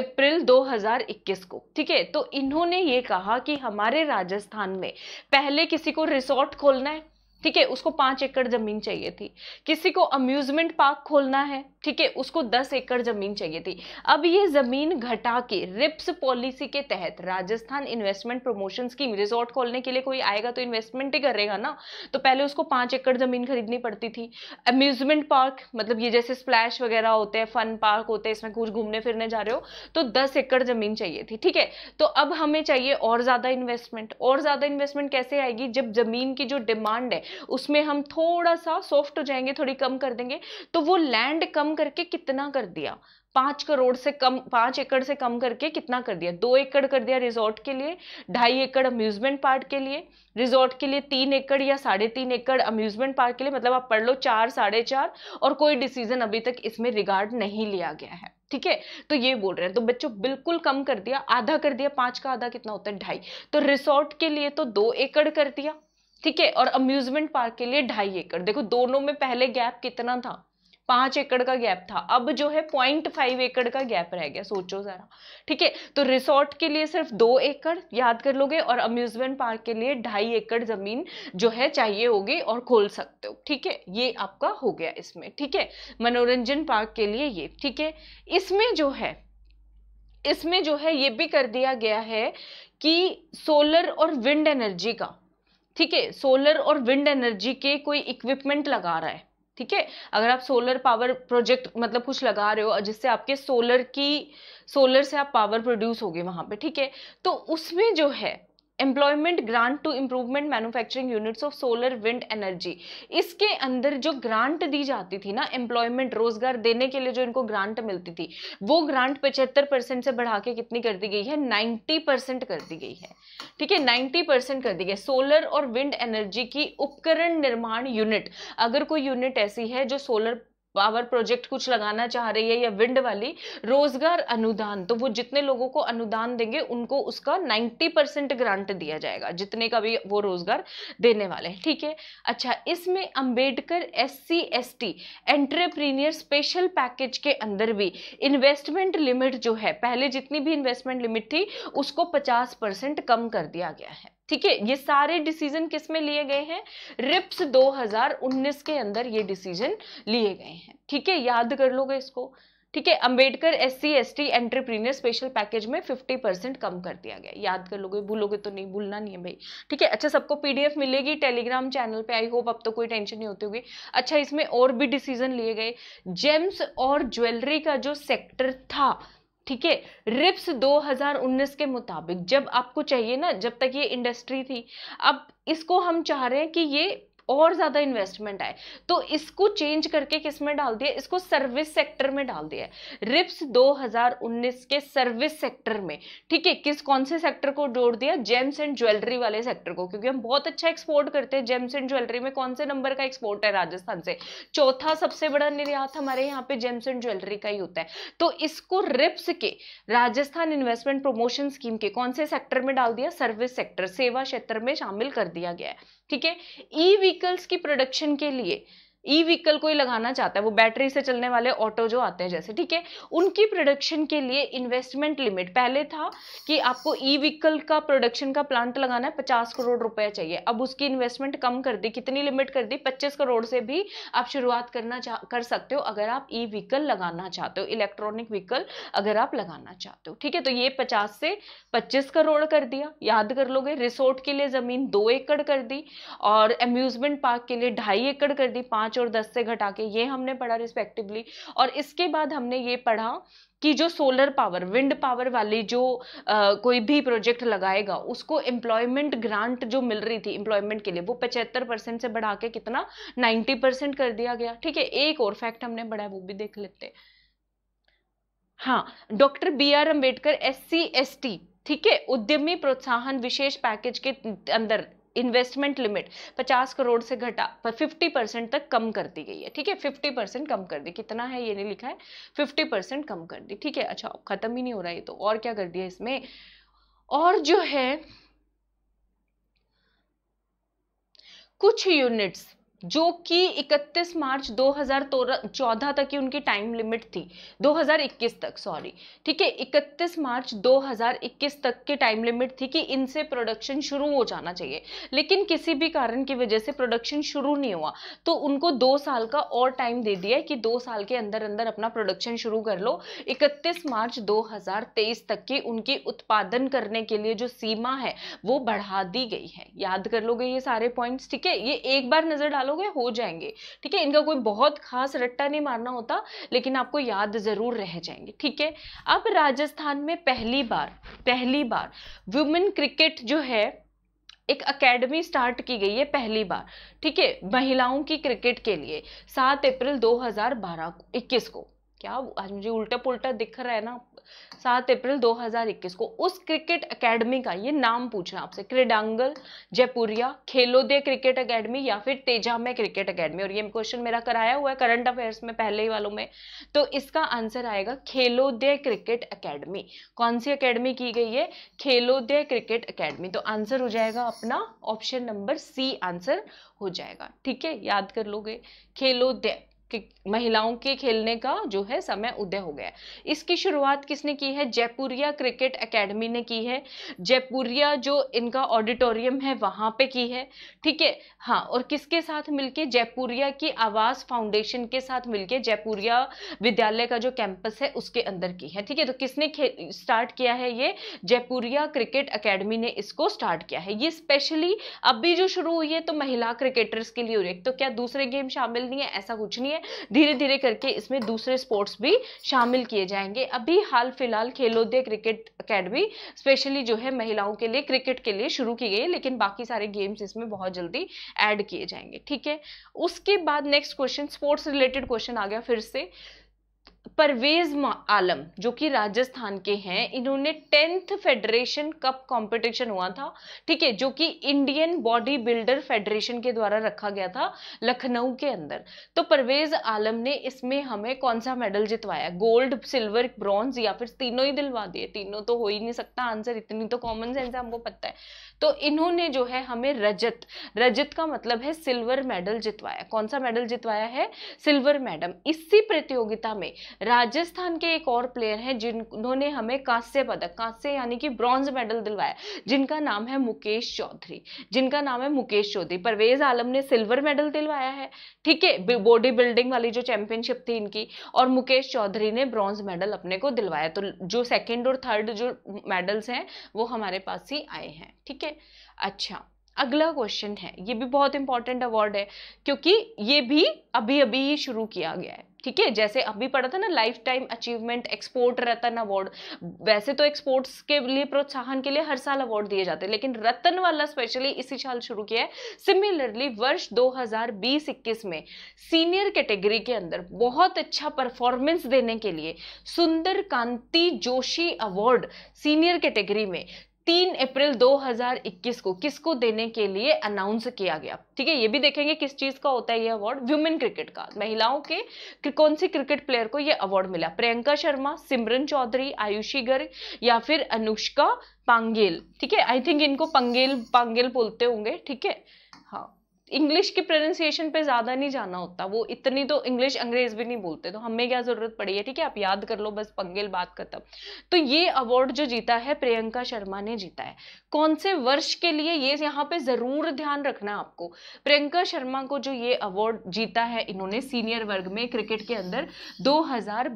अप्रैल 2021 को ठीक है तो इन्होंने ये कहा कि हमारे राजस्थान में पहले किसी को रिसोर्ट खोलना है ठीक है उसको पाँच एकड़ ज़मीन चाहिए थी किसी को अम्यूज़मेंट पार्क खोलना है ठीक है उसको दस एकड़ ज़मीन चाहिए थी अब ये ज़मीन घटा के रिप्स पॉलिसी के तहत Rajasthan investment promotion scheme resort खोलने के लिए कोई आएगा तो इन्वेस्टमेंट ही करेगा ना तो पहले उसको पाँच एकड़ ज़मीन खरीदनी पड़ती थी अम्यूज़मेंट पार्क मतलब ये जैसे स्प्लैश वगैरह होते हैं फन पार्क होते हैं इसमें कुछ घूमने फिरने जा रहे हो तो दस एकड़ ज़मीन चाहिए थी ठीक है तो अब हमें चाहिए और ज़्यादा इन्वेस्टमेंट और ज़्यादा इन्वेस्टमेंट कैसे आएगी जब ज़मीन की जो डिमांड है उसमें हम थोड़ा सा सॉफ्ट हो जाएंगे थोड़ी कम कर देंगे तो वो लैंड कम करके कितना कर दिया पाँच करोड़ से कम पाँच एकड़ से कम करके कितना कर दिया दो एकड़ कर दिया रिजॉर्ट के लिए ढाई एकड़ अम्यूज़मेंट पार्क के लिए रिजॉर्ट के लिए तीन एकड़ या साढ़े तीन एकड़ अम्यूज़मेंट पार्क के लिए मतलब आप पढ़ लो चार साढ़े चार और कोई डिसीजन अभी तक इसमें रिगार्ड नहीं लिया गया है ठीक है तो ये बोल रहे हैं तो बच्चों बिल्कुल कम कर दिया आधा कर दिया पाँच का आधा कितना होता है ढाई तो रिसोर्ट के लिए तो दो एकड़ कर दिया ठीक है और अम्यूजमेंट पार्क के लिए ढाई एकड़ देखो दोनों में पहले गैप कितना था पांच एकड़ का गैप था अब जो है पॉइंट फाइव एकड़ का गैप रह गया सोचो जरा ठीक है तो रिसोर्ट के लिए सिर्फ दो एकड़ याद कर लोगे और अम्यूजमेंट पार्क के लिए ढाई एकड़ जमीन जो है चाहिए होगी और खोल सकते हो ठीक है ये आपका हो गया इसमें ठीक है मनोरंजन पार्क के लिए ये ठीक है इसमें जो है इसमें जो है ये भी कर दिया गया है कि सोलर और विंड एनर्जी का ठीक है सोलर और विंड एनर्जी के कोई इक्विपमेंट लगा रहा है ठीक है अगर आप सोलर पावर प्रोजेक्ट मतलब कुछ लगा रहे हो जिससे आपके सोलर की सोलर से आप पावर प्रोड्यूस होगी वहाँ पे ठीक है तो उसमें जो है employment grant to improvement manufacturing units of solar wind energy इसके अंदर जो ग्रांट दी जाती थी ना एम्प्लॉयमेंट रोजगार देने के लिए जो इनको ग्रांट मिलती थी वो ग्रांट पचहत्तर परसेंट से बढ़ा के कितनी कर दी गई है नाइन्टी परसेंट कर दी गई है ठीक है नाइन्टी परसेंट कर दी गई सोलर और विंड एनर्जी की उपकरण निर्माण यूनिट अगर कोई यूनिट ऐसी है जो सोलर पावर प्रोजेक्ट कुछ लगाना चाह रही है या विंड वाली रोजगार अनुदान तो वो जितने लोगों को अनुदान देंगे उनको उसका 90 परसेंट ग्रांट दिया जाएगा जितने का भी वो रोजगार देने वाले हैं ठीक है अच्छा इसमें Ambedkar S C S T entrepreneur special package के अंदर भी इन्वेस्टमेंट लिमिट जो है पहले जितनी भी इन्वेस्टमेंट लिमिट थी उसको पचास परसेंट कम कर दिया गया है ठीक है ये सारे डिसीजन किस में लिए गए हैं रिप्स 2019 के अंदर ये डिसीजन लिए गए हैं ठीक है याद कर लोगे इसको ठीक है Ambedkar S C S T entrepreneur special package में 50 परसेंट कम कर दिया गया याद कर लोगे भूलोगे तो नहीं भूलना नहीं है भाई ठीक है अच्छा सबको पीडीएफ मिलेगी टेलीग्राम चैनल पे आई होप अब तो कोई टेंशन नहीं होती होगी अच्छा इसमें और भी डिसीजन लिए गए जेम्स और ज्वेलरी का जो सेक्टर था ठीक है रिप्स 2019 के मुताबिक जब आपको चाहिए ना जब तक ये इंडस्ट्री थी अब इसको हम चाह रहे हैं कि ये और ज़्यादा इन्वेस्टमेंट आए तो इसको चेंज करके किस में डाल दिया इसको सर्विस सेक्टर में डाल दिया रिप्स 2019 के सर्विस सेक्टर में ठीक है किस कौन से सेक्टर को जोड़ दिया जेम्स एंड ज्वेलरी वाले सेक्टर को क्योंकि हम बहुत अच्छा एक्सपोर्ट करते हैं जेम्स एंड ज्वेलरी में कौन से नंबर का एक्सपोर्ट है राजस्थान से चौथा सबसे बड़ा निर्यात हमारे यहाँ पे जेम्स एंड ज्वेलरी का ही होता है तो इसको रिप्स के राजस्थान इन्वेस्टमेंट प्रमोशन स्कीम के कौन से सेक्टर में डाल दिया सर्विस सेक्टर सेवा क्षेत्र में शामिल कर दिया गया है ठीक है ई e व्हीकल्स की प्रोडक्शन के लिए ई व्हीकल कोई लगाना चाहता है वो बैटरी से चलने वाले ऑटो जो आते हैं जैसे ठीक है उनकी प्रोडक्शन के लिए इन्वेस्टमेंट लिमिट पहले था कि आपको ई व्हीकल का प्रोडक्शन का प्लांट लगाना है पचास करोड़ रुपया चाहिए अब उसकी इन्वेस्टमेंट कम कर दी कितनी लिमिट कर दी पच्चीस करोड़ से भी आप शुरुआत करना कर सकते हो अगर आप ई व्हीकल लगाना चाहते हो इलेक्ट्रॉनिक व्हीकल अगर आप लगाना चाहते हो ठीक है तो ये पचास से पच्चीस करोड़ कर दिया याद कर लोगे रिसोर्ट के लिए ज़मीन दो एकड़ कर दी और अम्यूजमेंट पार्क के लिए ढाई एकड़ कर दी पाँच पाँच और दस से घटा के ये हमने पढ़ा रिस्पेक्टिवली और इसके बाद हमने ये पढ़ा कि जो सोलर पावर विंड पावर वाली जो आ, कोई भी प्रोजेक्ट लगाएगा उसको एम्प्लॉयमेंट ग्रांट जो मिल रही थी एम्प्लॉयमेंट के लिए वो पचहत्तर परसेंट से बढ़ा के कितना नाइन्टी परसेंट कर दिया गया ठीक है एक और फैक्ट हमने बढ़ाया वो भी देख लेते हाँ doctor B R Ambedkar S C S T ठीक है उद्यमी प्रोत्साहन विशेष पैकेज के अंदर इन्वेस्टमेंट लिमिट 50 करोड़ से घटा पर 50 परसेंट तक कम कर दी गई है ठीक है 50 परसेंट कम कर दी कितना है ये नहीं लिखा है 50 परसेंट कम कर दी ठीक है अच्छा खत्म ही नहीं हो रहा है तो और क्या कर दिया इसमें और जो है कुछ यूनिट्स जो कि 31 मार्च 2014 तक की उनकी टाइम लिमिट थी 2021 तक सॉरी ठीक है 31 मार्च 2021 तक की टाइम लिमिट थी कि इनसे प्रोडक्शन शुरू हो जाना चाहिए लेकिन किसी भी कारण की वजह से प्रोडक्शन शुरू नहीं हुआ तो उनको दो साल का और टाइम दे दिया कि दो साल के अंदर अंदर अपना प्रोडक्शन शुरू कर लो इकतीस मार्च दो तक की उनकी उत्पादन करने के लिए जो सीमा है वो बढ़ा दी गई है याद कर लोगे ये सारे पॉइंट्स ठीक है ये एक बार नजर डालो डालोगे हो जाएंगे ठीक है इनका कोई बहुत खास रट्टा नहीं मारना होता लेकिन आपको याद ज़रूर रह जाएंगे ठीक है अब राजस्थान में पहली बार पहली बार वुमेन क्रिकेट जो है एक एकेडमी स्टार्ट की गई है पहली बार ठीक है महिलाओं की क्रिकेट के लिए सात अप्रैल 2012 को 21 को क्या आज मुझे उल्टा पुलटा दिख रहा है ना सात अप्रैल 2021 को उस क्रिकेट एकेडमी का ये नाम पूछना आपसे क्रीडांगल जयपुरिया खेलोदय क्रिकेट एकेडमी या फिर तेजा में क्रिकेट एकेडमी और ये क्वेश्चन मेरा कराया हुआ है करंट अफेयर्स में पहले ही वालों में तो इसका आंसर आएगा खेलोदय क्रिकेट अकेडमी कौन सी अकेडमी की गई है खेलोदय क्रिकेट अकेडमी तो आंसर हो जाएगा अपना ऑप्शन नंबर सी आंसर हो जाएगा ठीक है याद कर लोगे खेलोदय महिलाओं के खेलने का जो है समय उदय हो गया इसकी शुरुआत किसने की है जयपुरिया क्रिकेट एकेडमी ने की है जयपुरिया जो इनका ऑडिटोरियम है वहाँ पे की है ठीक है हाँ और किसके साथ मिलके जयपुरिया की आवाज़ फाउंडेशन के साथ मिलके जयपुरिया विद्यालय का जो कैंपस है उसके अंदर की है ठीक है तो किसने स्टार्ट किया है ये जयपुरिया क्रिकेट अकेडमी ने इसको स्टार्ट किया है ये स्पेशली अभी जो शुरू हुई है तो महिला क्रिकेटर्स के लिए हो रही है तो क्या दूसरे गेम शामिल नहीं है ऐसा कुछ नहीं है है धीरे धीरे करके इसमें दूसरे स्पोर्ट्स भी शामिल किए जाएंगे अभी हाल फिलहाल खेलोदय क्रिकेट अकेडमी स्पेशली जो है महिलाओं के लिए क्रिकेट के लिए शुरू की गई है लेकिन बाकी सारे गेम्स इसमें बहुत जल्दी ऐड किए जाएंगे ठीक है उसके बाद next question sports related question आ गया फिर से परवेज आलम जो कि राजस्थान के हैं इन्होंने टेंथ फेडरेशन कप कंपटीशन हुआ था ठीक है जो कि इंडियन बॉडी बिल्डर फेडरेशन के द्वारा रखा गया था लखनऊ के अंदर तो परवेज आलम ने इसमें हमें कौन सा मेडल जितवाया गोल्ड सिल्वर ब्रॉन्ज या फिर तीनों ही दिलवा दिए तीनों तो हो ही नहीं सकता आंसर इतनी तो कॉमन सेंस हमको पता है तो इन्होंने जो है हमें रजत रजत का मतलब है सिल्वर मेडल जितवाया कौन सा मेडल जितवाया है सिल्वर मैडम इसी प्रतियोगिता में राजस्थान के एक और प्लेयर हैं जिन्होंने हमें कांस्य पदक कांस्य यानी कि ब्रॉन्ज मेडल दिलवाया जिनका नाम है मुकेश चौधरी जिनका नाम है मुकेश चौधरी परवेज आलम ने सिल्वर मेडल दिलवाया है ठीक है बॉडी बिल्डिंग वाली जो चैंपियनशिप थी इनकी और मुकेश चौधरी ने ब्रॉन्ज मेडल अपने को दिलवाया तो जो सेकेंड और थर्ड जो मेडल्स हैं वो हमारे पास ही आए हैं ठीक है अच्छा अगला क्वेश्चन है ये भी बहुत इंपॉर्टेंट अवार्ड है क्योंकि ये भी अभी अभी ही शुरू किया गया है ठीक है जैसे अभी पढ़ा था ना life time achievement export Ratna award वैसे तो एक्सपोर्ट्स के लिए प्रोत्साहन के लिए हर साल अवार्ड दिए जाते हैं लेकिन रत्न वाला स्पेशली इसी साल शुरू किया है सिमिलरली वर्ष 2020-21 में सीनियर कैटेगरी के अंदर बहुत अच्छा परफॉर्मेंस देने के लिए Sundar Kanti Joshi award senior category में तीन अप्रैल 2021 को किसको देने के लिए अनाउंस किया गया ठीक है ये भी देखेंगे किस चीज का होता है ये अवार्ड व्यूमेन क्रिकेट का महिलाओं के कौन से क्रिकेट प्लेयर को ये अवार्ड मिला प्रियंका शर्मा सिमरन चौधरी आयुषी गर्ग या फिर अनुष्का पांगेल ठीक है आई थिंक इनको पंगेल पांगेल बोलते होंगे ठीक है इंग्लिश की प्रोनाउंसिएशन पे ज़्यादा नहीं जाना होता वो इतनी तो इंग्लिश अंग्रेज भी नहीं बोलते तो हमें क्या ज़रूरत पड़ी है ठीक है आप याद कर लो बस पंगेल बात खत्म तो ये अवार्ड जो जीता है प्रियंका शर्मा ने जीता है कौन से वर्ष के लिए ये यहाँ पे ज़रूर ध्यान रखना आपको प्रियंका शर्मा को जो ये अवार्ड जीता है इन्होंने सीनियर वर्ग में क्रिकेट के अंदर दो हज़ार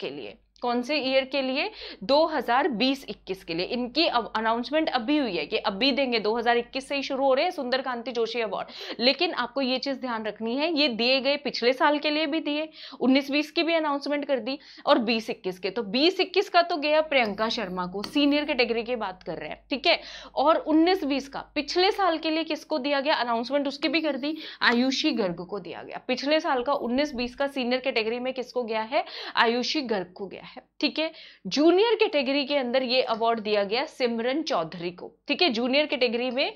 के लिए कौन से ईयर के लिए 2020-21 के लिए इनकी अब अनाउंसमेंट अभी हुई है कि अभी देंगे 2021 से ही शुरू हो रहे हैं सुंदर कांति जोशी अवार्ड लेकिन आपको ये चीज़ ध्यान रखनी है ये दिए गए पिछले साल के लिए भी दिए 19-20 की भी अनाउंसमेंट कर दी और 20-21 के तो 20-21 का तो गया प्रियंका शर्मा को सीनियर कैटेगरी की बात कर रहे हैं ठीक है और उन्नीस बीस का पिछले साल के लिए किसको दिया गया अनाउंसमेंट उसकी भी कर दी आयुषी गर्ग को दिया गया पिछले साल का उन्नीस बीस का सीनियर कैटेगरी में किसको गया है आयुषी गर्ग को गया है ठीक है जूनियर कैटेगरी के, के अंदर ये अवार्ड दिया गया सिमरन चौधरी को ठीक है जूनियर कैटेगरी में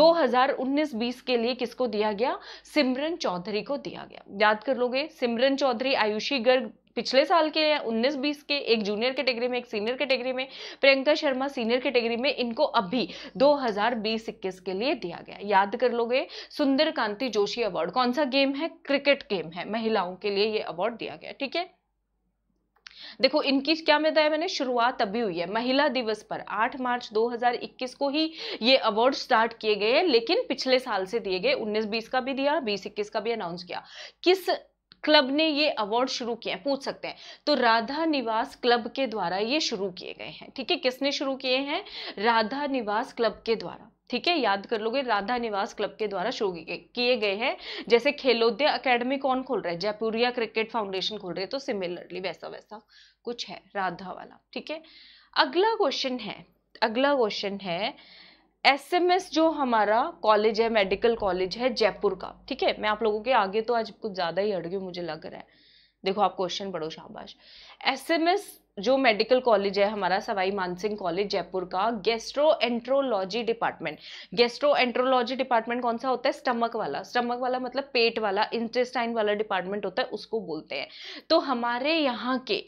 2019-20 के लिए किसको दिया गया सिमरन चौधरी को दिया गया याद कर लोगे सिमरन चौधरी आयुषी गर्ग पिछले साल के या 19-20 के एक जूनियर कैटेगरी में एक सीनियर कैटेगरी में प्रियंका शर्मा सीनियर कैटेगरी में इनको अभी 2020-21 के लिए दिया गया याद कर लोगे सुंदर कांति जोशी अवार्ड कौन सा गेम है क्रिकेट गेम है महिलाओं के लिए ये अवार्ड दिया गया ठीक है देखो इनकी क्या बताया मैंने शुरुआत अभी हुई है महिला दिवस पर 8 मार्च 2021 को ही ये अवार्ड स्टार्ट किए गए हैं लेकिन पिछले साल से दिए गए 19-20 का भी दिया 20-21 का भी अनाउंस किया किस क्लब ने ये अवार्ड शुरू किए हैं पूछ सकते हैं तो राधा निवास क्लब के द्वारा ये शुरू किए गए हैं ठीक है किसने शुरू किए हैं राधा निवास क्लब के द्वारा ठीक है याद कर लोगे राधा निवास क्लब के द्वारा शुरू किए गए हैं जैसे खेलोद्या अकेडमी कौन खोल रहा है जयपुरिया क्रिकेट फाउंडेशन खोल रहे तो सिमिलरली वैसा वैसा कुछ है राधा वाला ठीक है अगला क्वेश्चन है अगला क्वेश्चन है एसएमएस जो हमारा कॉलेज है मेडिकल कॉलेज है जयपुर का ठीक है मैं आप लोगों के आगे तो आज कुछ ज़्यादा ही अड़ गई मुझे लग रहा है देखो आप क्वेश्चन पढ़ो शाबाश एस जो मेडिकल कॉलेज है हमारा सवाई मानसिंह कॉलेज जयपुर का gastroenterology department gastroenterology department कौन सा होता है स्टमक वाला स्टमक वाला मतलब पेट वाला इंटेस्टाइन वाला डिपार्टमेंट होता है उसको बोलते हैं तो हमारे यहाँ के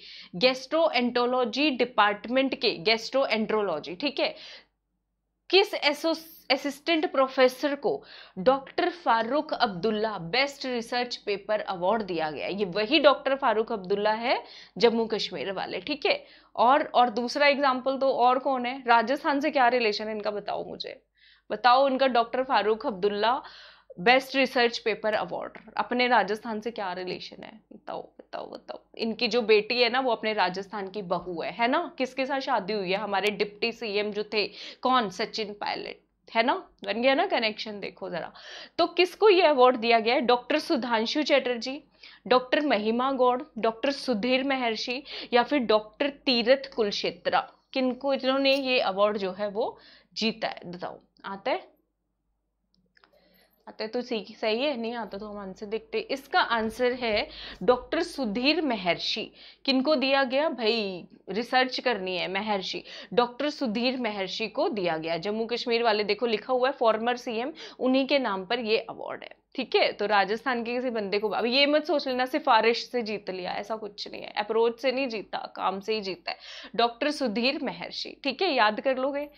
गेस्ट्रो एंट्रोलॉजी डिपार्टमेंट के गेस्ट्रो एंट्रोलॉजी ठीक है किस असिस्टेंट प्रोफेसर को doctor Farooq Abdullah best research paper award दिया गया ये वही डॉक्टर फारूक अब्दुल्ला है जम्मू कश्मीर वाले ठीक है और और दूसरा एग्जाम्पल तो और कौन है राजस्थान से क्या रिलेशन है इनका बताओ मुझे बताओ उनका doctor Farooq Abdullah best research paper award अपने राजस्थान से क्या रिलेशन है बताओ बताओ बताओ इनकी जो बेटी है ना वो अपने राजस्थान की बहू है है ना किसके साथ शादी हुई है हमारे डिप्टी सीएम जो थे कौन सचिन पायलट है ना बन गया ना कनेक्शन देखो ज़रा तो किसको ये अवार्ड दिया गया है डॉक्टर सुधांशु चैटर्जी डॉक्टर महिमा गौड़ डॉक्टर सुधीर महर्षि या फिर डॉक्टर तीरथ कुलक्षेत्रा किनको इन्होंने ये अवार्ड जो है वो जीता है बताओ आता है आते तो सही है नहीं आता तो हम आंसर देखते इसका आंसर है डॉक्टर सुधीर महर्षि किनको दिया गया भाई रिसर्च करनी है महर्षि डॉक्टर सुधीर महर्षि को दिया गया जम्मू कश्मीर वाले देखो लिखा हुआ है फॉर्मर सीएम उन्हीं के नाम पर ये अवार्ड है ठीक है तो राजस्थान के किसी बंदे को अब ये मत सोच लेना सिफारिश से जीत लिया ऐसा कुछ नहीं है अप्रोच से नहीं जीता काम से ही जीता है डॉक्टर सुधीर महर्षि ठीक है याद कर लोगे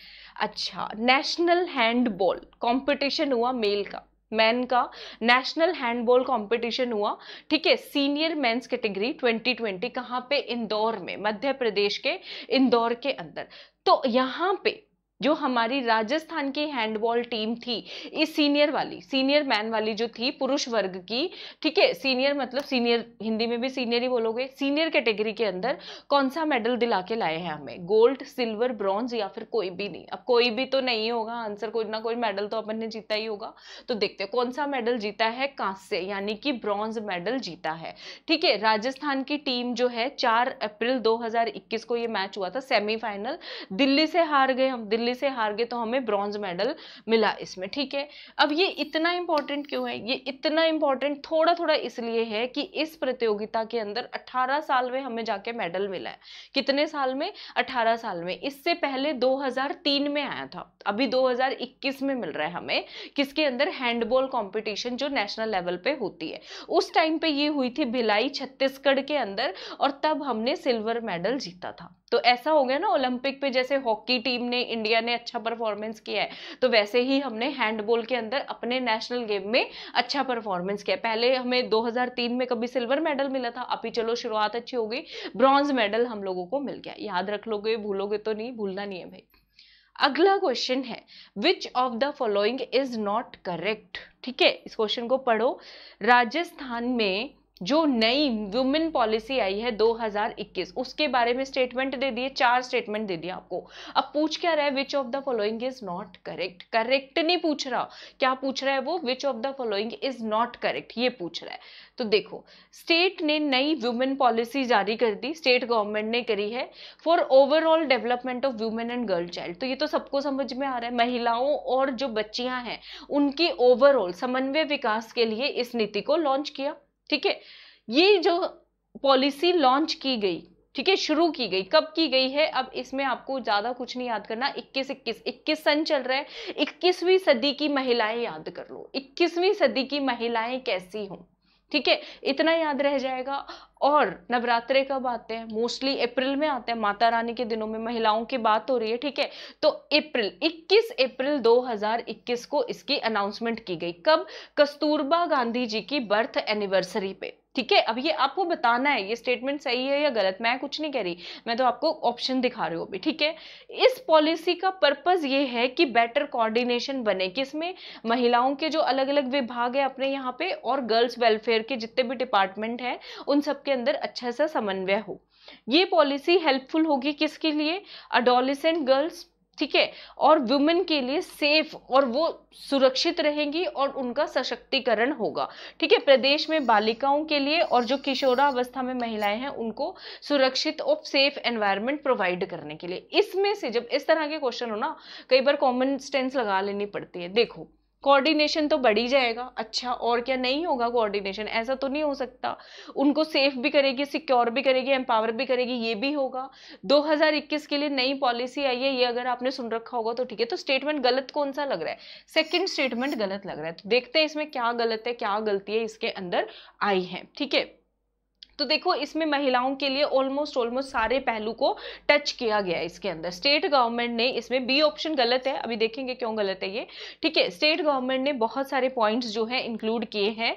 अच्छा नेशनल हैंडबॉल कंपटीशन हुआ मेल का मैन का नेशनल हैंडबॉल कंपटीशन हुआ ठीक है सीनियर मेंस कैटेगरी 2020 कहाँ पे इंदौर में मध्य प्रदेश के इंदौर के अंदर तो यहाँ पे जो हमारी राजस्थान की हैंडबॉल टीम थी इस सीनियर वाली सीनियर मैन वाली जो थी पुरुष वर्ग की ठीक है सीनियर मतलब सीनियर हिंदी में भी सीनियर ही बोलोगे सीनियर कैटेगरी के, के अंदर कौन सा मेडल दिला के लाए हैं हमें गोल्ड सिल्वर ब्रॉन्ज या फिर कोई भी नहीं अब कोई भी तो नहीं होगा आंसर कोई ना कोई मेडल तो अपन ने जीता ही होगा तो देखते हैं कौन सा मेडल जीता है कांस्य यानी कि ब्रॉन्ज मेडल जीता है ठीक है राजस्थान की टीम जो है चार अप्रैल दो को ये मैच हुआ था सेमीफाइनल दिल्ली से हार गए हम दिल्ली दिल्ली से हार गए तो हमें ब्रॉन्ज मेडल मिला इसमें ठीक है अब ये इतना इंपॉर्टेंट क्यों है ये इतना इंपॉर्टेंट थोड़ा थोड़ा इसलिए है कि इस प्रतियोगिता के अंदर 18 साल में हमें जाके मेडल मिला है कितने साल में 18 साल में इससे पहले 2003 में आया था अभी 2021 में मिल रहा है हमें किसके अंदर हैंडबॉल कॉम्पिटिशन जो नेशनल लेवल पे होती है उस टाइम पे ये हुई थी भिलाई छत्तीसगढ़ के अंदर और तब हमने सिल्वर मेडल जीता था तो ऐसा हो गया ना ओलंपिक पे जैसे हॉकी टीम ने इंडिया इंडिया ने अच्छा परफॉर्मेंस किया है तो वैसे ही हमने हैंडबॉल के अंदर अपने नेशनल गेम में अच्छा परफॉर्मेंस किया पहले हमें 2003 में कभी सिल्वर मेडल मिला था अभी चलो शुरुआत अच्छी हो गई ब्रॉन्ज मेडल हम लोगों को मिल गया याद रख लोगे भूलोगे तो नहीं भूलना नहीं है भाई अगला क्वेश्चन है which of the following is not correct ठीक है इस क्वेश्चन को पढ़ो राजस्थान में जो नई वुमेन पॉलिसी आई है 2021 उसके बारे में स्टेटमेंट दे दिए चार स्टेटमेंट दे दिए आपको अब पूछ क्या रहा है which of the following is not correct correct नहीं पूछ रहा क्या पूछ रहा है वो which of the following is not correct ये पूछ रहा है तो देखो स्टेट ने नई वुमेन पॉलिसी जारी कर दी स्टेट गवर्नमेंट ने करी है for overall development of women and girl child तो ये तो सबको समझ में आ रहा है महिलाओं और जो बच्चियां हैं उनकी ओवरऑल समन्वय विकास के लिए इस नीति को लॉन्च किया ठीक है ये जो पॉलिसी लॉन्च की गई ठीक है शुरू की गई कब की गई है अब इसमें आपको ज़्यादा कुछ नहीं याद करना 21 21 21 सन चल रहा है 21वीं सदी की महिलाएं याद कर लो 21वीं सदी की महिलाएं कैसी हों ठीक है इतना याद रह जाएगा और नवरात्रे कब आते हैं मोस्टली अप्रैल में आते हैं माता रानी के दिनों में महिलाओं की बात हो रही है ठीक है तो अप्रैल 21 अप्रैल 2021 को इसकी अनाउंसमेंट की गई कब कस्तूरबा गांधी जी की बर्थ एनिवर्सरी पे ठीक है अब ये आपको बताना है ये स्टेटमेंट सही है या गलत मैं कुछ नहीं कह रही मैं तो आपको ऑप्शन दिखा रही हूँ अभी ठीक है इस पॉलिसी का पर्पज़ ये है कि बेटर कोऑर्डिनेशन बने किसमें महिलाओं के जो अलग अलग विभाग है अपने यहाँ पे और गर्ल्स वेलफेयर के जितने भी डिपार्टमेंट हैं उन सब के अंदर अच्छा सा समन्वय हो ये पॉलिसी हेल्पफुल होगी किसके लिए अडोलिसेंट गर्ल्स ठीक है और वुमेन के लिए सेफ और वो सुरक्षित रहेंगी और उनका सशक्तिकरण होगा ठीक है प्रदेश में बालिकाओं के लिए और जो किशोरावस्था में महिलाएं हैं उनको सुरक्षित और सेफ एनवायरनमेंट प्रोवाइड करने के लिए इसमें से जब इस तरह के क्वेश्चन हो ना कई बार कॉमन स्टेंस लगा लेनी पड़ती है देखो कोऑर्डिनेशन तो बढ़ ही जाएगा अच्छा और क्या नहीं होगा कोऑर्डिनेशन ऐसा तो नहीं हो सकता उनको सेफ भी करेगी सिक्योर भी करेगी एम्पावर भी करेगी ये भी होगा 2021 के लिए नई पॉलिसी आई है ये अगर आपने सुन रखा होगा तो ठीक है तो स्टेटमेंट गलत कौन सा लग रहा है सेकेंड स्टेटमेंट गलत लग रहा है तो देखते हैं इसमें क्या गलत है क्या गलती है इसके अंदर आई है ठीक है तो देखो इसमें महिलाओं के लिए ऑलमोस्ट ऑलमोस्ट सारे पहलू को टच किया गया है इसके अंदर स्टेट गवर्नमेंट ने इसमें बी ऑप्शन गलत है अभी देखेंगे क्यों गलत है ये ठीक है स्टेट गवर्नमेंट ने बहुत सारे पॉइंट्स जो है इंक्लूड किए हैं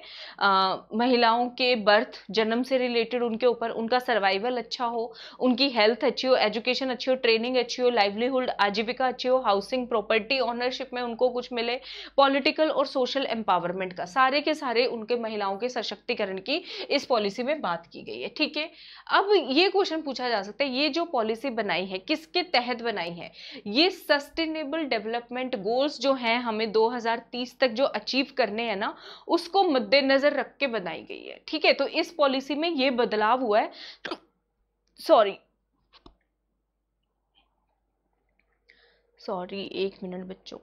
महिलाओं के बर्थ जन्म से रिलेटेड उनके ऊपर उनका सर्वाइवल अच्छा हो उनकी हेल्थ अच्छी हो एजुकेशन अच्छी हो ट्रेनिंग अच्छी हो लाइवलीहुड आजीविका अच्छी हो हाउसिंग प्रॉपर्टी ऑनरशिप में उनको कुछ मिले पॉलिटिकल और सोशल एम्पावरमेंट का सारे के सारे उनके महिलाओं के सशक्तिकरण की इस पॉलिसी में बात की गई है ठीक है अब ये क्वेश्चन पूछा जा सकता है ये जो पॉलिसी बनाई है किसके तहत बनाई है ये सस्टेनेबल डेवलपमेंट गोल्स जो हैं हमें 2030 तक जो अचीव करने हैं ना उसको मद्देनजर रख के बनाई गई है ठीक है तो इस पॉलिसी में ये बदलाव हुआ है सॉरी सॉरी एक मिनट बच्चों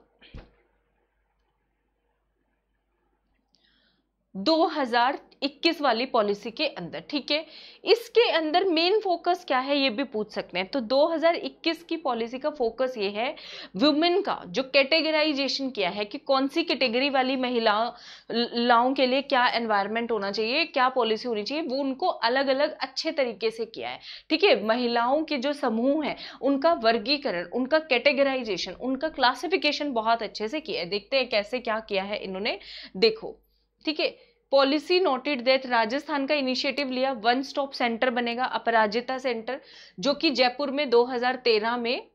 2021 वाली पॉलिसी के अंदर ठीक है इसके अंदर मेन फोकस क्या है ये भी पूछ सकते हैं तो 2021 की पॉलिसी का फोकस ये है वुमेन का जो कैटेगराइजेशन किया है कि कौन सी कैटेगरी वाली महिलाओं के लिए क्या एनवायरमेंट होना चाहिए क्या पॉलिसी होनी चाहिए वो उनको अलग अलग अच्छे तरीके से किया है ठीक है महिलाओं के जो समूह है उनका वर्गीकरण उनका कैटेगराइजेशन उनका क्लासिफिकेशन बहुत अच्छे से किया है देखते हैं कैसे क्या किया है इन्होंने देखो ठीक है पॉलिसी नोटेड दैट राजस्थान का इनिशिएटिव लिया वन स्टॉप सेंटर बनेगा अपराजिता सेंटर जो कि जयपुर में 2013 में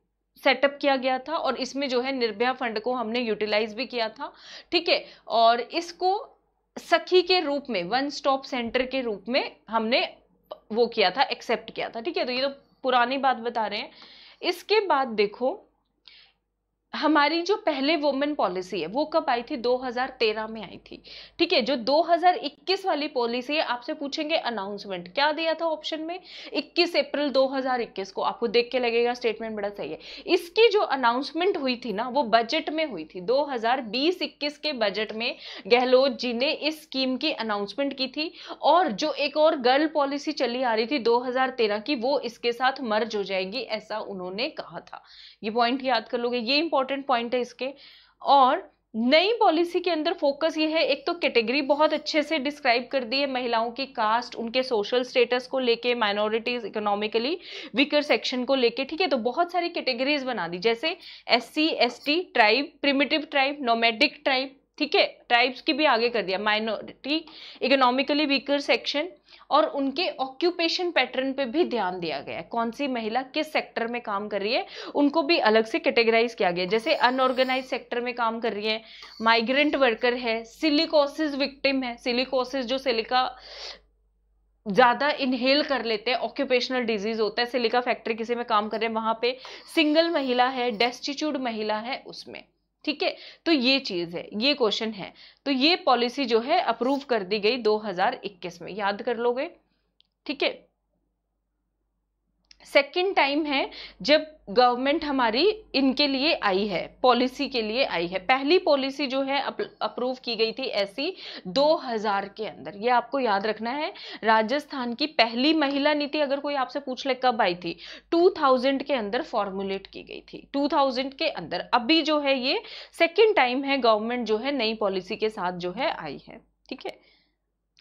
सेटअप किया गया था और इसमें जो है निर्भया फंड को हमने यूटिलाइज भी किया था ठीक है और इसको सखी के रूप में वन स्टॉप सेंटर के रूप में हमने वो किया था एक्सेप्ट किया था ठीक है तो ये तो पुरानी बात बता रहे हैं इसके बाद देखो हमारी जो पहले वोमेन पॉलिसी है वो कब आई थी 2013 में आई थी ठीक है जो 2021 वाली पॉलिसी है आपसे पूछेंगे अनाउंसमेंट क्या दिया था ऑप्शन में 21 अप्रैल 2021 को आपको देख के लगेगा स्टेटमेंट बड़ा सही है इसकी जो अनाउंसमेंट हुई थी ना वो बजट में हुई थी 2020-21 के बजट में गहलोत जी ने इस स्कीम की अनाउंसमेंट की थी और जो एक और गर्ल पॉलिसी चली आ रही थी दो की वो इसके साथ मर्ज हो जाएगी ऐसा उन्होंने कहा था ये पॉइंट याद कर लोगे ये इंपॉर्टेंट इंपॉर्टेंट पॉइंट है इसके और नई पॉलिसी के अंदर फोकस ये है एक तो कैटेगरी बहुत अच्छे से डिस्क्राइब कर दी है महिलाओं की कास्ट उनके सोशल स्टेटस को लेके माइनॉरिटीज इकोनॉमिकली वीकर सेक्शन को लेके ठीक है तो बहुत सारी कैटेगरीज बना दी जैसे S C S T tribe primitive tribe nomadic tribe ठीक है ट्राइब्स की भी आगे कर दिया माइनॉरिटी इकोनॉमिकली वीकर सेक्शन और उनके ऑक्यूपेशन पैटर्न पे भी ध्यान दिया गया है कौन सी महिला किस सेक्टर में काम कर रही है उनको भी अलग से कैटेगराइज किया गया जैसे अनऑर्गेनाइज सेक्टर में काम कर रही है माइग्रेंट वर्कर है सिलिकोसिस विक्टिम है सिलिकोसिस जो सिलिका ज़्यादा इनहेल कर लेते हैं ऑक्यूपेशनल डिजीज़ होता है सिलिका फैक्ट्री किसी में काम कर रहे हैं वहाँ पे सिंगल महिला है डेस्टिट्यूड महिला है उसमें ठीक है तो ये चीज़ है ये क्वेश्चन है तो ये पॉलिसी जो है अप्रूव कर दी गई 2021 में याद कर लोगे ठीक है सेकेंड टाइम है जब गवर्नमेंट हमारी इनके लिए आई है पॉलिसी के लिए आई है पहली पॉलिसी जो है अप्रूव की गई थी ऐसी 2000 के अंदर ये आपको याद रखना है राजस्थान की पहली महिला नीति अगर कोई आपसे पूछ ले कब आई थी 2000 के अंदर फॉर्मुलेट की गई थी 2000 के अंदर अभी जो है ये सेकेंड टाइम है गवर्नमेंट जो है नई पॉलिसी के साथ जो है आई है ठीक है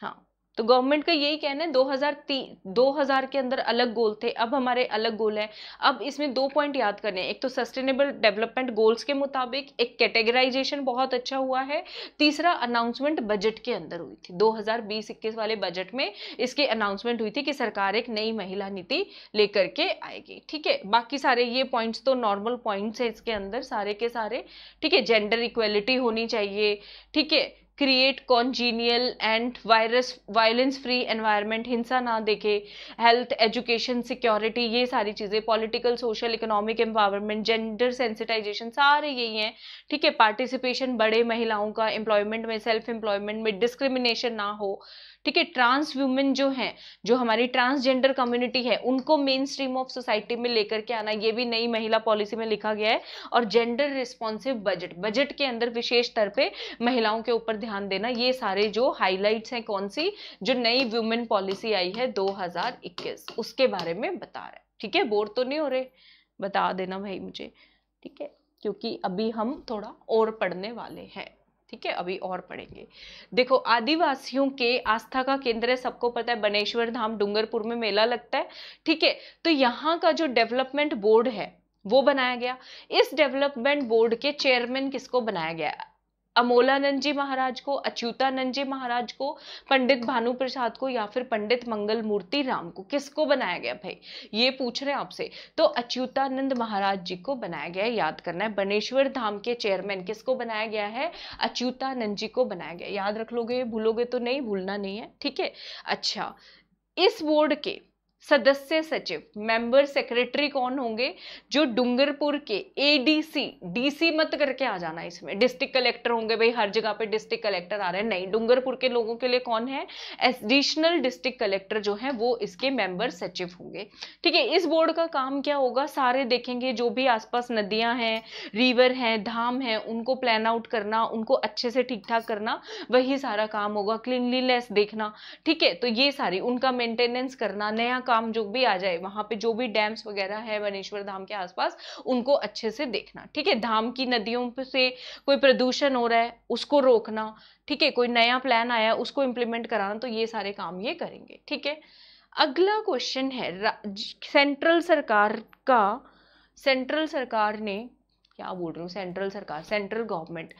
हाँ तो गवर्नमेंट का यही कहना है 2003 2000 के अंदर अलग गोल थे अब हमारे अलग गोल हैं अब इसमें दो पॉइंट याद करने हैं एक तो सस्टेनेबल डेवलपमेंट गोल्स के मुताबिक एक कैटेगराइजेशन बहुत अच्छा हुआ है तीसरा अनाउंसमेंट बजट के अंदर हुई थी 2020-21 वाले बजट में इसकी अनाउंसमेंट हुई थी कि सरकार एक नई महिला नीति लेकर के आएगी ठीक है बाकी सारे ये पॉइंट्स तो नॉर्मल पॉइंट्स है इसके अंदर सारे के सारे ठीक है जेंडर इक्वेलिटी होनी चाहिए ठीक है create congenial and virus violence free environment हिंसा ना देखे हेल्थ एजुकेशन सिक्योरिटी ये सारी चीज़ें political social economic empowerment gender sensitization सारे यही हैं ठीक है पार्टिसिपेशन बड़े महिलाओं का एम्प्लॉयमेंट में सेल्फ एम्प्लॉयमेंट में डिस्क्रिमिनेशन ना हो ठीक है ट्रांस वुमेन जो हैं जो हमारी ट्रांसजेंडर कम्युनिटी है उनको मेन स्ट्रीम ऑफ सोसाइटी में लेकर के आना ये भी नई महिला पॉलिसी में लिखा गया है और जेंडर रिस्पॉन्सिव बजट बजट के अंदर विशेष तौर पर महिलाओं के ऊपर ध्यान देना ये सारे जो हाईलाइट्स हैं कौन सी जो नई वुमेन पॉलिसी आई है दो उसके बारे में बता रहे ठीक है बोर तो नहीं हो रहे बता देना भाई मुझे ठीक है क्योंकि अभी हम थोड़ा और पढ़ने वाले हैं ठीक है अभी और पढ़ेंगे देखो आदिवासियों के आस्था का केंद्र है सबको पता है बनेश्वर धाम डूंगरपुर में मेला लगता है ठीक है तो यहाँ का जो डेवलपमेंट बोर्ड है वो बनाया गया इस डेवलपमेंट बोर्ड के चेयरमैन किसको बनाया गया अमोलानंद जी महाराज को अच्युतानंद जी महाराज को पंडित भानु प्रसाद को या फिर पंडित मंगल मूर्ति राम को किसको बनाया गया भाई ये पूछ रहे हैं आपसे तो अच्युतानंद महाराज जी को बनाया गया है याद करना है बनेश्वर धाम के चेयरमैन किसको बनाया गया है अच्युतानंद जी को बनाया गया याद रख लोगे भूलोगे तो नहीं भूलना नहीं है ठीक है अच्छा इस बोर्ड के सदस्य सचिव मेंबर सेक्रेटरी कौन होंगे जो डूंगरपुर के एडीसी डीसी मत करके आ जाना इसमें डिस्ट्रिक्ट कलेक्टर होंगे भाई हर जगह पे डिस्ट्रिक्ट कलेक्टर आ रहे हैं नहीं डूंगरपुर के लोगों के लिए कौन है एडिशनल डिस्ट्रिक्ट कलेक्टर जो है वो इसके मेंबर सचिव होंगे ठीक है इस बोर्ड का काम क्या होगा सारे देखेंगे जो भी आसपास नदियां हैं रिवर हैं धाम हैं उनको प्लान आउट करना उनको अच्छे से ठीक ठाक करना वही सारा काम होगा क्लीनलीनेस देखना ठीक है तो ये सारी उनका मेंटेनेंस करना नया काम काम जो भी आ जाए वहां पे जो भी डैम्स वगैरह है बनेश्वर धाम के आसपास उनको अच्छे से देखना ठीक है धाम की नदियों से कोई प्रदूषण हो रहा है उसको रोकना ठीक है कोई नया प्लान आया उसको इम्प्लीमेंट कराना तो ये सारे काम ये करेंगे ठीक है अगला क्वेश्चन है सेंट्रल सरकार का सेंट्रल सरकार ने क्या बोल रही हूँ सेंट्रल सरकार सेंट्रल गवर्नमेंट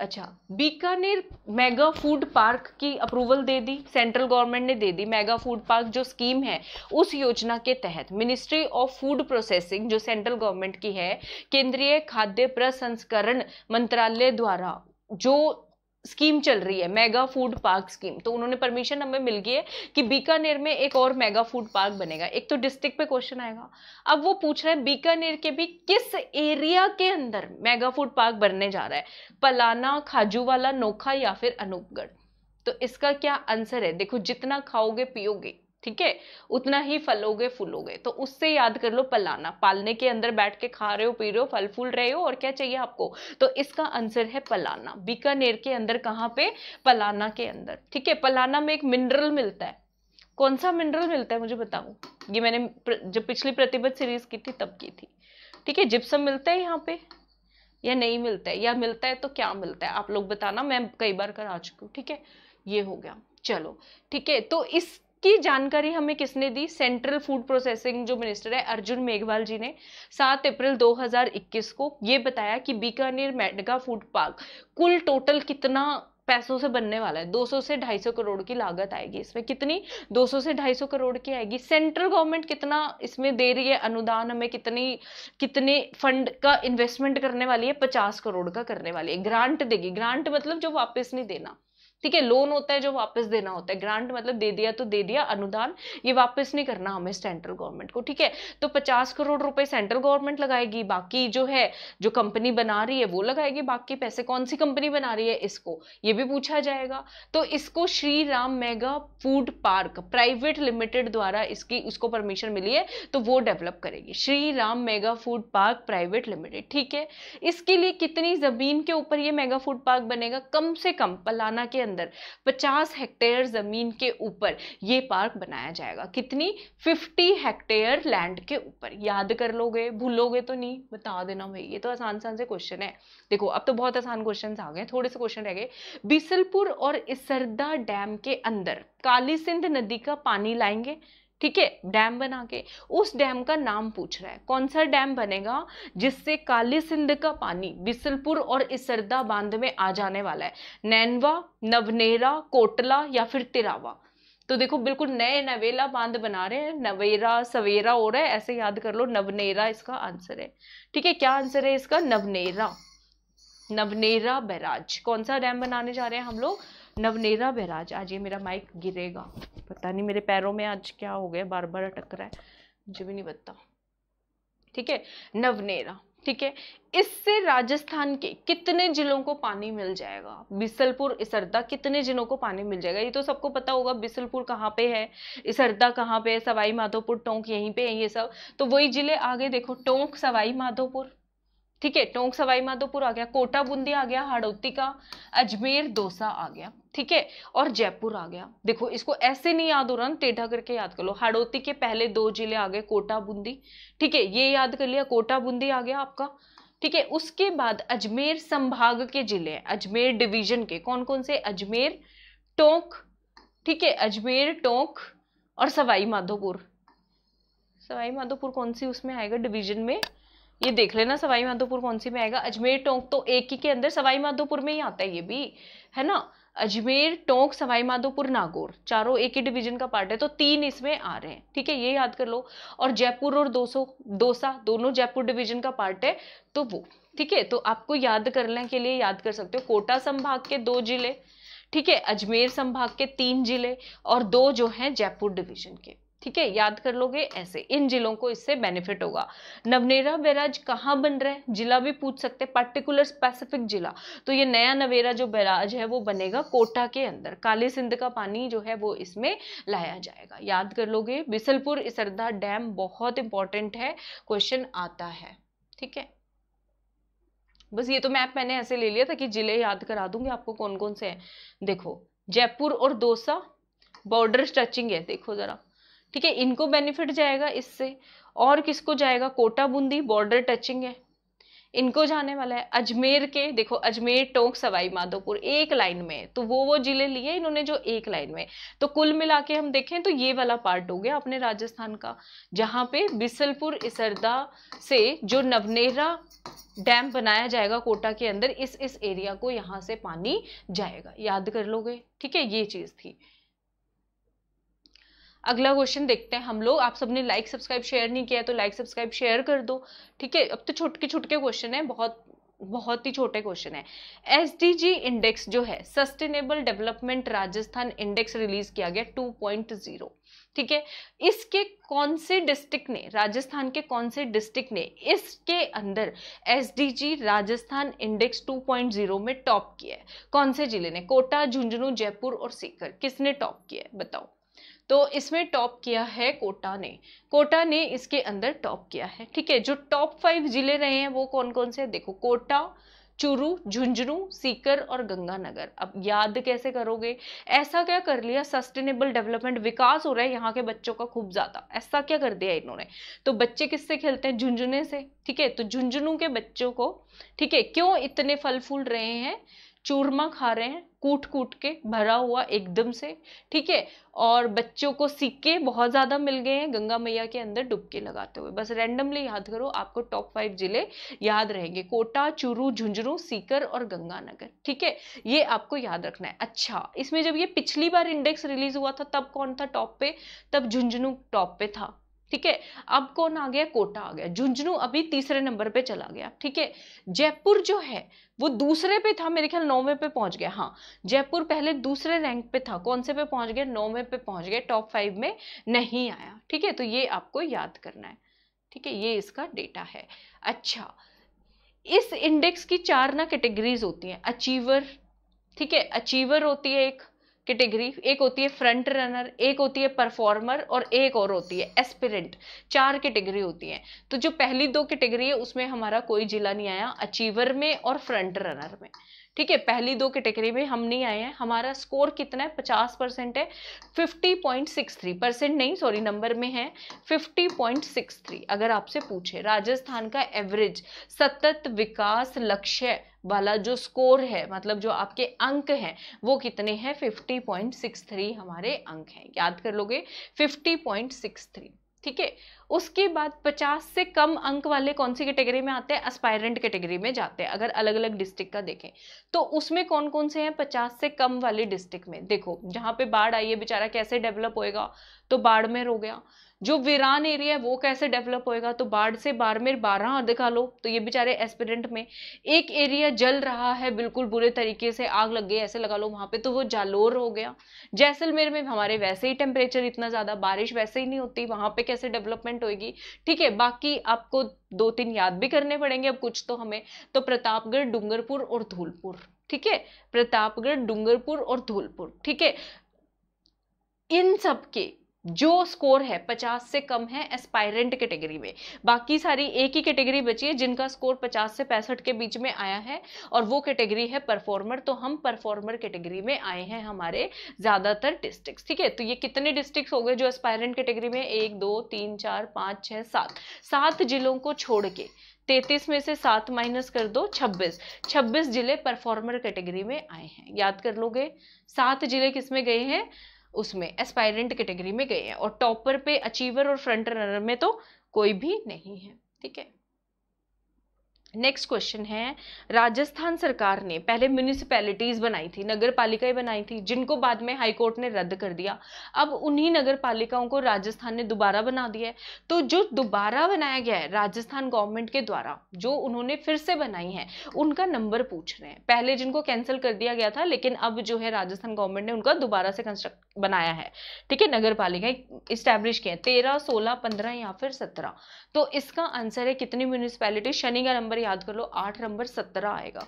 अच्छा बीकानेर मेगा फूड पार्क की अप्रूवल दे दी सेंट्रल गवर्नमेंट ने दे दी मेगा फूड पार्क जो स्कीम है उस योजना के तहत मिनिस्ट्री ऑफ फूड प्रोसेसिंग जो सेंट्रल गवर्नमेंट की है केंद्रीय खाद्य प्रसंस्करण मंत्रालय द्वारा जो स्कीम चल रही है मेगा फूड पार्क स्कीम तो उन्होंने परमिशन हमें मिल गई है कि बीकानेर में एक और मेगा फूड पार्क बनेगा एक तो डिस्ट्रिक्ट पे क्वेश्चन आएगा अब वो पूछ रहे हैं बीकानेर के भी किस एरिया के अंदर मेगा फूड पार्क बनने जा रहा है पलाना खाजूवाला नोखा या फिर अनूपगढ़ तो इसका क्या आंसर है देखो जितना खाओगे पियोगे ठीक है उतना ही फलोगे फूलोगे तो उससे याद कर लो पलाना पालने के अंदर बैठ के खा रहे हो पी रहे हो फल फूल रहे हो और क्या चाहिए आपको तो इसका आंसर है पलाना बीकानेर के अंदर कहाँ पे पलाना के अंदर ठीक है पलाना में एक मिनरल मिलता है कौन सा मिनरल मिलता है मुझे बताओ ये मैंने जब पिछली प्रतिबद्ध सीरीज की थी तब की थी ठीक है जिप्सम मिलता है यहाँ पे या नहीं मिलता है या मिलता है तो क्या मिलता है आप लोग बताना मैं कई बार करा चुकी हूँ ठीक है ये हो गया चलो ठीक है तो इस की जानकारी हमें किसने दी सेंट्रल फूड प्रोसेसिंग जो मिनिस्टर है अर्जुन मेघवाल जी ने 7 अप्रैल 2021 को ये बताया कि बीकानेर मेडगा फूड पार्क कुल टोटल कितना पैसों से बनने वाला है 200 से 250 करोड़ की लागत आएगी इसमें कितनी 200 से 250 करोड़ की आएगी सेंट्रल गवर्नमेंट कितना इसमें दे रही है अनुदान हमें कितनी कितने फंड का इन्वेस्टमेंट करने वाली है 50 करोड़ का करने वाली है ग्रांट देगी ग्रांट मतलब जो वापस नहीं देना ठीक है लोन होता है जो वापस देना होता है ग्रांट मतलब दे दिया तो दे दिया अनुदान ये वापस नहीं करना हमें सेंट्रल गवर्नमेंट को ठीक है तो पचास करोड़ रुपए सेंट्रल गवर्नमेंट लगाएगी बाकी जो है जो कंपनी बना रही है वो लगाएगी बाकी पैसे कौन सी कंपनी बना रही है इसको ये भी पूछा जाएगा तो इसको Shri Ram mega food park private limited द्वारा इसकी उसको परमिशन मिली है तो वो डेवलप करेगी Shri Ram mega food park private limited ठीक है इसके लिए कितनी जमीन के ऊपर ये मेगा फूड पार्क बनेगा कम से कम पलाना के अंदर अंदर 50 हेक्टेयर ज़मीन के ऊपर ये पार्क बनाया जाएगा कितनी 50 हेक्टेयर लैंड के ऊपर याद कर लोगे भूलोगे तो नहीं बता देना भाई ये तो आसान आसान से क्वेश्चन है देखो अब तो बहुत आसान क्वेश्चन आ गए थोड़े से क्वेश्चन रह गए बिसलपुर और इसरदा डैम के अंदर काली सिंध नदी का पानी लाएंगे ठीक है डैम बना के उस डैम का नाम पूछ रहा है कौन सा डैम बनेगा जिससे काली सिंध का पानी बिसलपुर और इसरदा बांध में आ जाने वाला है नैनवा नवनेरा कोटला या फिर तिरावा तो देखो बिल्कुल नए नवेला बांध बना रहे हैं नवेरा सवेरा हो रहा है ऐसे याद कर लो नवनेरा इसका आंसर है ठीक है क्या आंसर है इसका नवनेरा नवनेरा बैराज कौन सा डैम बनाने जा रहे हैं हम लोग नवनेरा बहराज आज ये मेरा माइक गिरेगा पता नहीं मेरे पैरों में आज क्या हो गया बार बार अटक रहा है मुझे भी नहीं पता ठीक है नवनेरा ठीक है इससे राजस्थान के कितने जिलों को पानी मिल जाएगा बिसलपुर इसरदा कितने जिलों को पानी मिल जाएगा ये तो सबको पता होगा बिसलपुर कहाँ पे है इसरदा कहाँ पे है सवाई माधोपुर टोंक यहीं पे है ये सब तो वही जिले आगे देखो टोंक सवाई माधोपुर ठीक है टोंक सवाई माधोपुर आ गया कोटा बूंदी आ गया हाड़ौती का अजमेर दोसा आ गया ठीक है और जयपुर आ गया देखो इसको ऐसे नहीं याद हो रहा ना टेढ़ा करके याद कर लो हाड़ौती के पहले दो जिले आ गए कोटा बूंदी ठीक है ये याद कर लिया कोटा बूंदी आ गया आपका ठीक है उसके बाद अजमेर संभाग के जिले अजमेर डिवीजन के कौन कौन से अजमेर टोंक ठीक है अजमेर टोंक और सवाई माधोपुर सवाई माधोपुर कौन सी उसमें आएगा डिवीजन में ये देख लेना सवाई माधोपुर कौन सी में आएगा अजमेर टोंक तो एक ही के अंदर सवाई माधोपुर में ही आता है ये भी है ना अजमेर टोंक सवाई माधोपुर नागौर चारों एक ही डिवीजन का पार्ट है तो तीन इसमें आ रहे हैं ठीक है ये याद कर लो और जयपुर और दोसो दोसा दोनों जयपुर डिवीजन का पार्ट है तो वो ठीक है तो आपको याद करने के लिए याद कर सकते हो कोटा संभाग के दो जिले ठीक है अजमेर संभाग के तीन जिले और दो जो हैं जयपुर डिवीजन के ठीक है याद कर लोगे ऐसे इन जिलों को इससे बेनिफिट होगा नवनेरा बैराज कहाँ बन रहा है जिला भी पूछ सकते हैं पर्टिकुलर स्पेसिफिक जिला तो ये नया नवेरा जो बैराज है वो बनेगा कोटा के अंदर काली सिंध का पानी जो है वो इसमें लाया जाएगा याद कर लोगे बिसलपुर इसरदा डैम बहुत इंपॉर्टेंट है क्वेश्चन आता है ठीक है बस ये तो मैप मैंने ऐसे ले लिया था कि जिले याद करा दूंगी आपको कौन कौन से हैं देखो जयपुर और दोसा बॉर्डर टचिंग है देखो ज़रा ठीक है इनको बेनिफिट जाएगा इससे और किसको जाएगा कोटा बूंदी बॉर्डर टचिंग है इनको जाने वाला है अजमेर के देखो अजमेर टोंक सवाई माधोपुर एक लाइन में तो वो वो जिले लिए इन्होंने जो एक लाइन में तो कुल मिला के हम देखें तो ये वाला पार्ट हो गया अपने राजस्थान का जहाँ पे बिसलपुर इसरदा से जो नवनेरा डैम बनाया जाएगा कोटा के अंदर इस इस एरिया को यहाँ से पानी जाएगा याद कर लोगे ठीक है ये चीज़ थी अगला क्वेश्चन देखते हैं हम लोग आप सबने लाइक सब्सक्राइब शेयर नहीं किया तो लाइक सब्सक्राइब शेयर कर दो ठीक है अब तो छोटे छोटे क्वेश्चन है बहुत बहुत ही छोटे क्वेश्चन है एस इंडेक्स जो है sustainable development Rajasthan index release किया गया 2.0 ठीक है इसके कौन से डिस्ट्रिक्ट ने राजस्थान के कौन से डिस्ट्रिक्ट ने इसके अंदर एस राजस्थान इंडेक्स 2.0 में टॉप किया है कौन से जिले ने कोटा झुंझुनू जयपुर और सीकर किसने टॉप किया है बताओ तो इसमें टॉप किया है कोटा ने कोटा ने इसके अंदर टॉप किया है ठीक है जो टॉप फाइव जिले रहे हैं वो कौन कौन से देखो कोटा चुरू झुंझुनू सीकर और गंगानगर अब याद कैसे करोगे ऐसा क्या कर लिया सस्टेनेबल डेवलपमेंट विकास हो रहा है यहाँ के बच्चों का खूब ज़्यादा ऐसा क्या कर दिया इन्होंने तो बच्चे किससे खेलते हैं झुंझुने से ठीक है तो झुंझुनू के बच्चों को ठीक है क्यों इतने फल फूल रहे हैं चूरमा खा रहे हैं कूट कूट के भरा हुआ एकदम से ठीक है और बच्चों को सिक्के बहुत ज़्यादा मिल गए हैं गंगा मैया के अंदर डुबकी लगाते हुए बस रैंडमली याद करो आपको टॉप फाइव जिले याद रहेंगे कोटा चूरू झुंझुनू सीकर और गंगानगर ठीक है ये आपको याद रखना है अच्छा इसमें जब ये पिछली बार इंडेक्स रिलीज हुआ था तब कौन था टॉप पे तब झुंझुनू टॉप पे था ठीक है अब कौन आ गया कोटा आ गया झुंझुनू अभी तीसरे नंबर पे चला गया ठीक है जयपुर जो है वो दूसरे पे था मेरे ख्याल नौवे पे पहुंच गया हाँ जयपुर पहले दूसरे रैंक पे था कौन से पे पहुंच गया नौवे पे पहुंच गया टॉप फाइव में नहीं आया ठीक है तो ये आपको याद करना है ठीक है ये इसका डेटा है अच्छा इस इंडेक्स की चार ना कैटेगरीज होती हैं अचीवर ठीक है अचीवर होती है एक कैटेगरी एक होती है फ्रंट रनर एक होती है परफॉर्मर और एक और होती है एस्पिरेंट चार कैटेगरी होती हैं तो जो पहली दो कैटेगरी है उसमें हमारा कोई जिला नहीं आया अचीवर में और फ्रंट रनर में ठीक है पहली दो कैटेगरी में हम नहीं आए हैं हमारा स्कोर कितना है पचास परसेंट है fifty point six three percent नहीं सॉरी नंबर में है फिफ्टी पॉइंट सिक्स थ्री अगर आपसे पूछे राजस्थान का एवरेज सतत विकास लक्ष्य वाला जो स्कोर है मतलब जो आपके अंक हैं वो कितने हैं थ्री हमारे अंक हैं याद कर लोगे थ्री ठीक है उसके बाद 50 से कम अंक वाले कौन सी कैटेगरी में आते हैं अस्पायरेंट कैटेगरी में जाते हैं अगर अलग अलग डिस्ट्रिक्ट का देखें तो उसमें कौन कौन से हैं 50 से कम वाले डिस्ट्रिक्ट में देखो जहाँ पे बाढ़ आई है बेचारा कैसे डेवलप होएगा तो बाढ़ में रो गया जो वीरान एरिया है वो कैसे डेवलप होएगा तो बाढ़ से बारमेर बारह दिखा लो तो ये बेचारे एस्पिरेंट में एक एरिया जल रहा है बिल्कुल बुरे तरीके से आग लग गई ऐसे लगा लो वहाँ पे तो वो जालोर हो गया जैसलमेर में हमारे वैसे ही टेम्परेचर इतना ज़्यादा बारिश वैसे ही नहीं होती वहाँ पे कैसे डेवलपमेंट होगी ठीक है बाकी आपको दो तीन याद भी करने पड़ेंगे अब कुछ तो हमें तो प्रतापगढ़ डूंगरपुर और धौलपुर ठीक है प्रतापगढ़ डूंगरपुर और धौलपुर ठीक है इन सब के जो स्कोर है 50 से कम है एस्पायरेंट कैटेगरी में बाकी सारी एक ही कैटेगरी बची है जिनका स्कोर 50 से पैंसठ के बीच में आया है और वो कैटेगरी है परफॉर्मर तो हम परफॉर्मर कैटेगरी में आए हैं हमारे ज़्यादातर डिस्ट्रिक्ट ठीक है तो ये कितने डिस्ट्रिक्ट हो गए जो एस्पायरेंट कैटेगरी में एक दो तीन चार पाँच छः सात सात जिलों को छोड़ के तैतीस में से सात माइनस कर दो छब्बीस छब्बीस जिले परफॉर्मर कैटेगरी में आए हैं याद कर लोगे सात जिले किस में गए हैं उसमें एस्पायरेंट कैटेगरी में गए हैं और टॉपर पे अचीवर और फ्रंट रनर में तो कोई भी नहीं है ठीक है नेक्स्ट क्वेश्चन है राजस्थान सरकार ने पहले म्यूनिसिपैलिटीज़ बनाई थी नगर पालिकाएं बनाई थी जिनको बाद में हाई कोर्ट ने रद्द कर दिया अब उन्हीं नगर पालिकाओं को राजस्थान ने दोबारा बना दिया है तो जो दोबारा बनाया गया है राजस्थान गवर्नमेंट के द्वारा जो उन्होंने फिर से बनाई है उनका नंबर पूछ रहे हैं पहले जिनको कैंसिल कर दिया गया था लेकिन अब जो है राजस्थान गवर्नमेंट ने उनका दोबारा से कंस्ट्रक्ट बनाया है ठीक है नगर पालिकाएं इस्टेब्लिश किए हैं तेरह सोलह पंद्रह या फिर सत्रह तो इसका आंसर है कितनी म्यूनिसिपैलिटी शनि का नंबर याद कर लो आठ नंबर सत्रह आएगा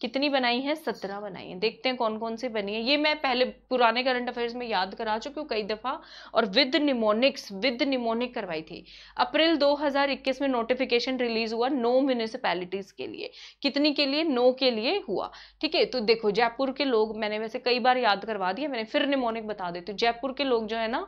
कितनी बनाई है सत्रह बनाई है देखते हैं कौन कौन से बनी है ये मैं पहले पुराने करंट अफेयर्स में याद करा चुकी हूँ कई दफ़ा और विद निमोनिक्स विद निमोनिक करवाई थी अप्रैल 2021 में नोटिफिकेशन रिलीज हुआ नो म्यूनिसपैलिटीज़ के लिए कितनी के लिए नो के लिए हुआ ठीक है तो देखो जयपुर के लोग मैंने वैसे कई बार याद करवा दिया मैंने फिर निमोनिक बता देती हूँ जयपुर के लोग जो है ना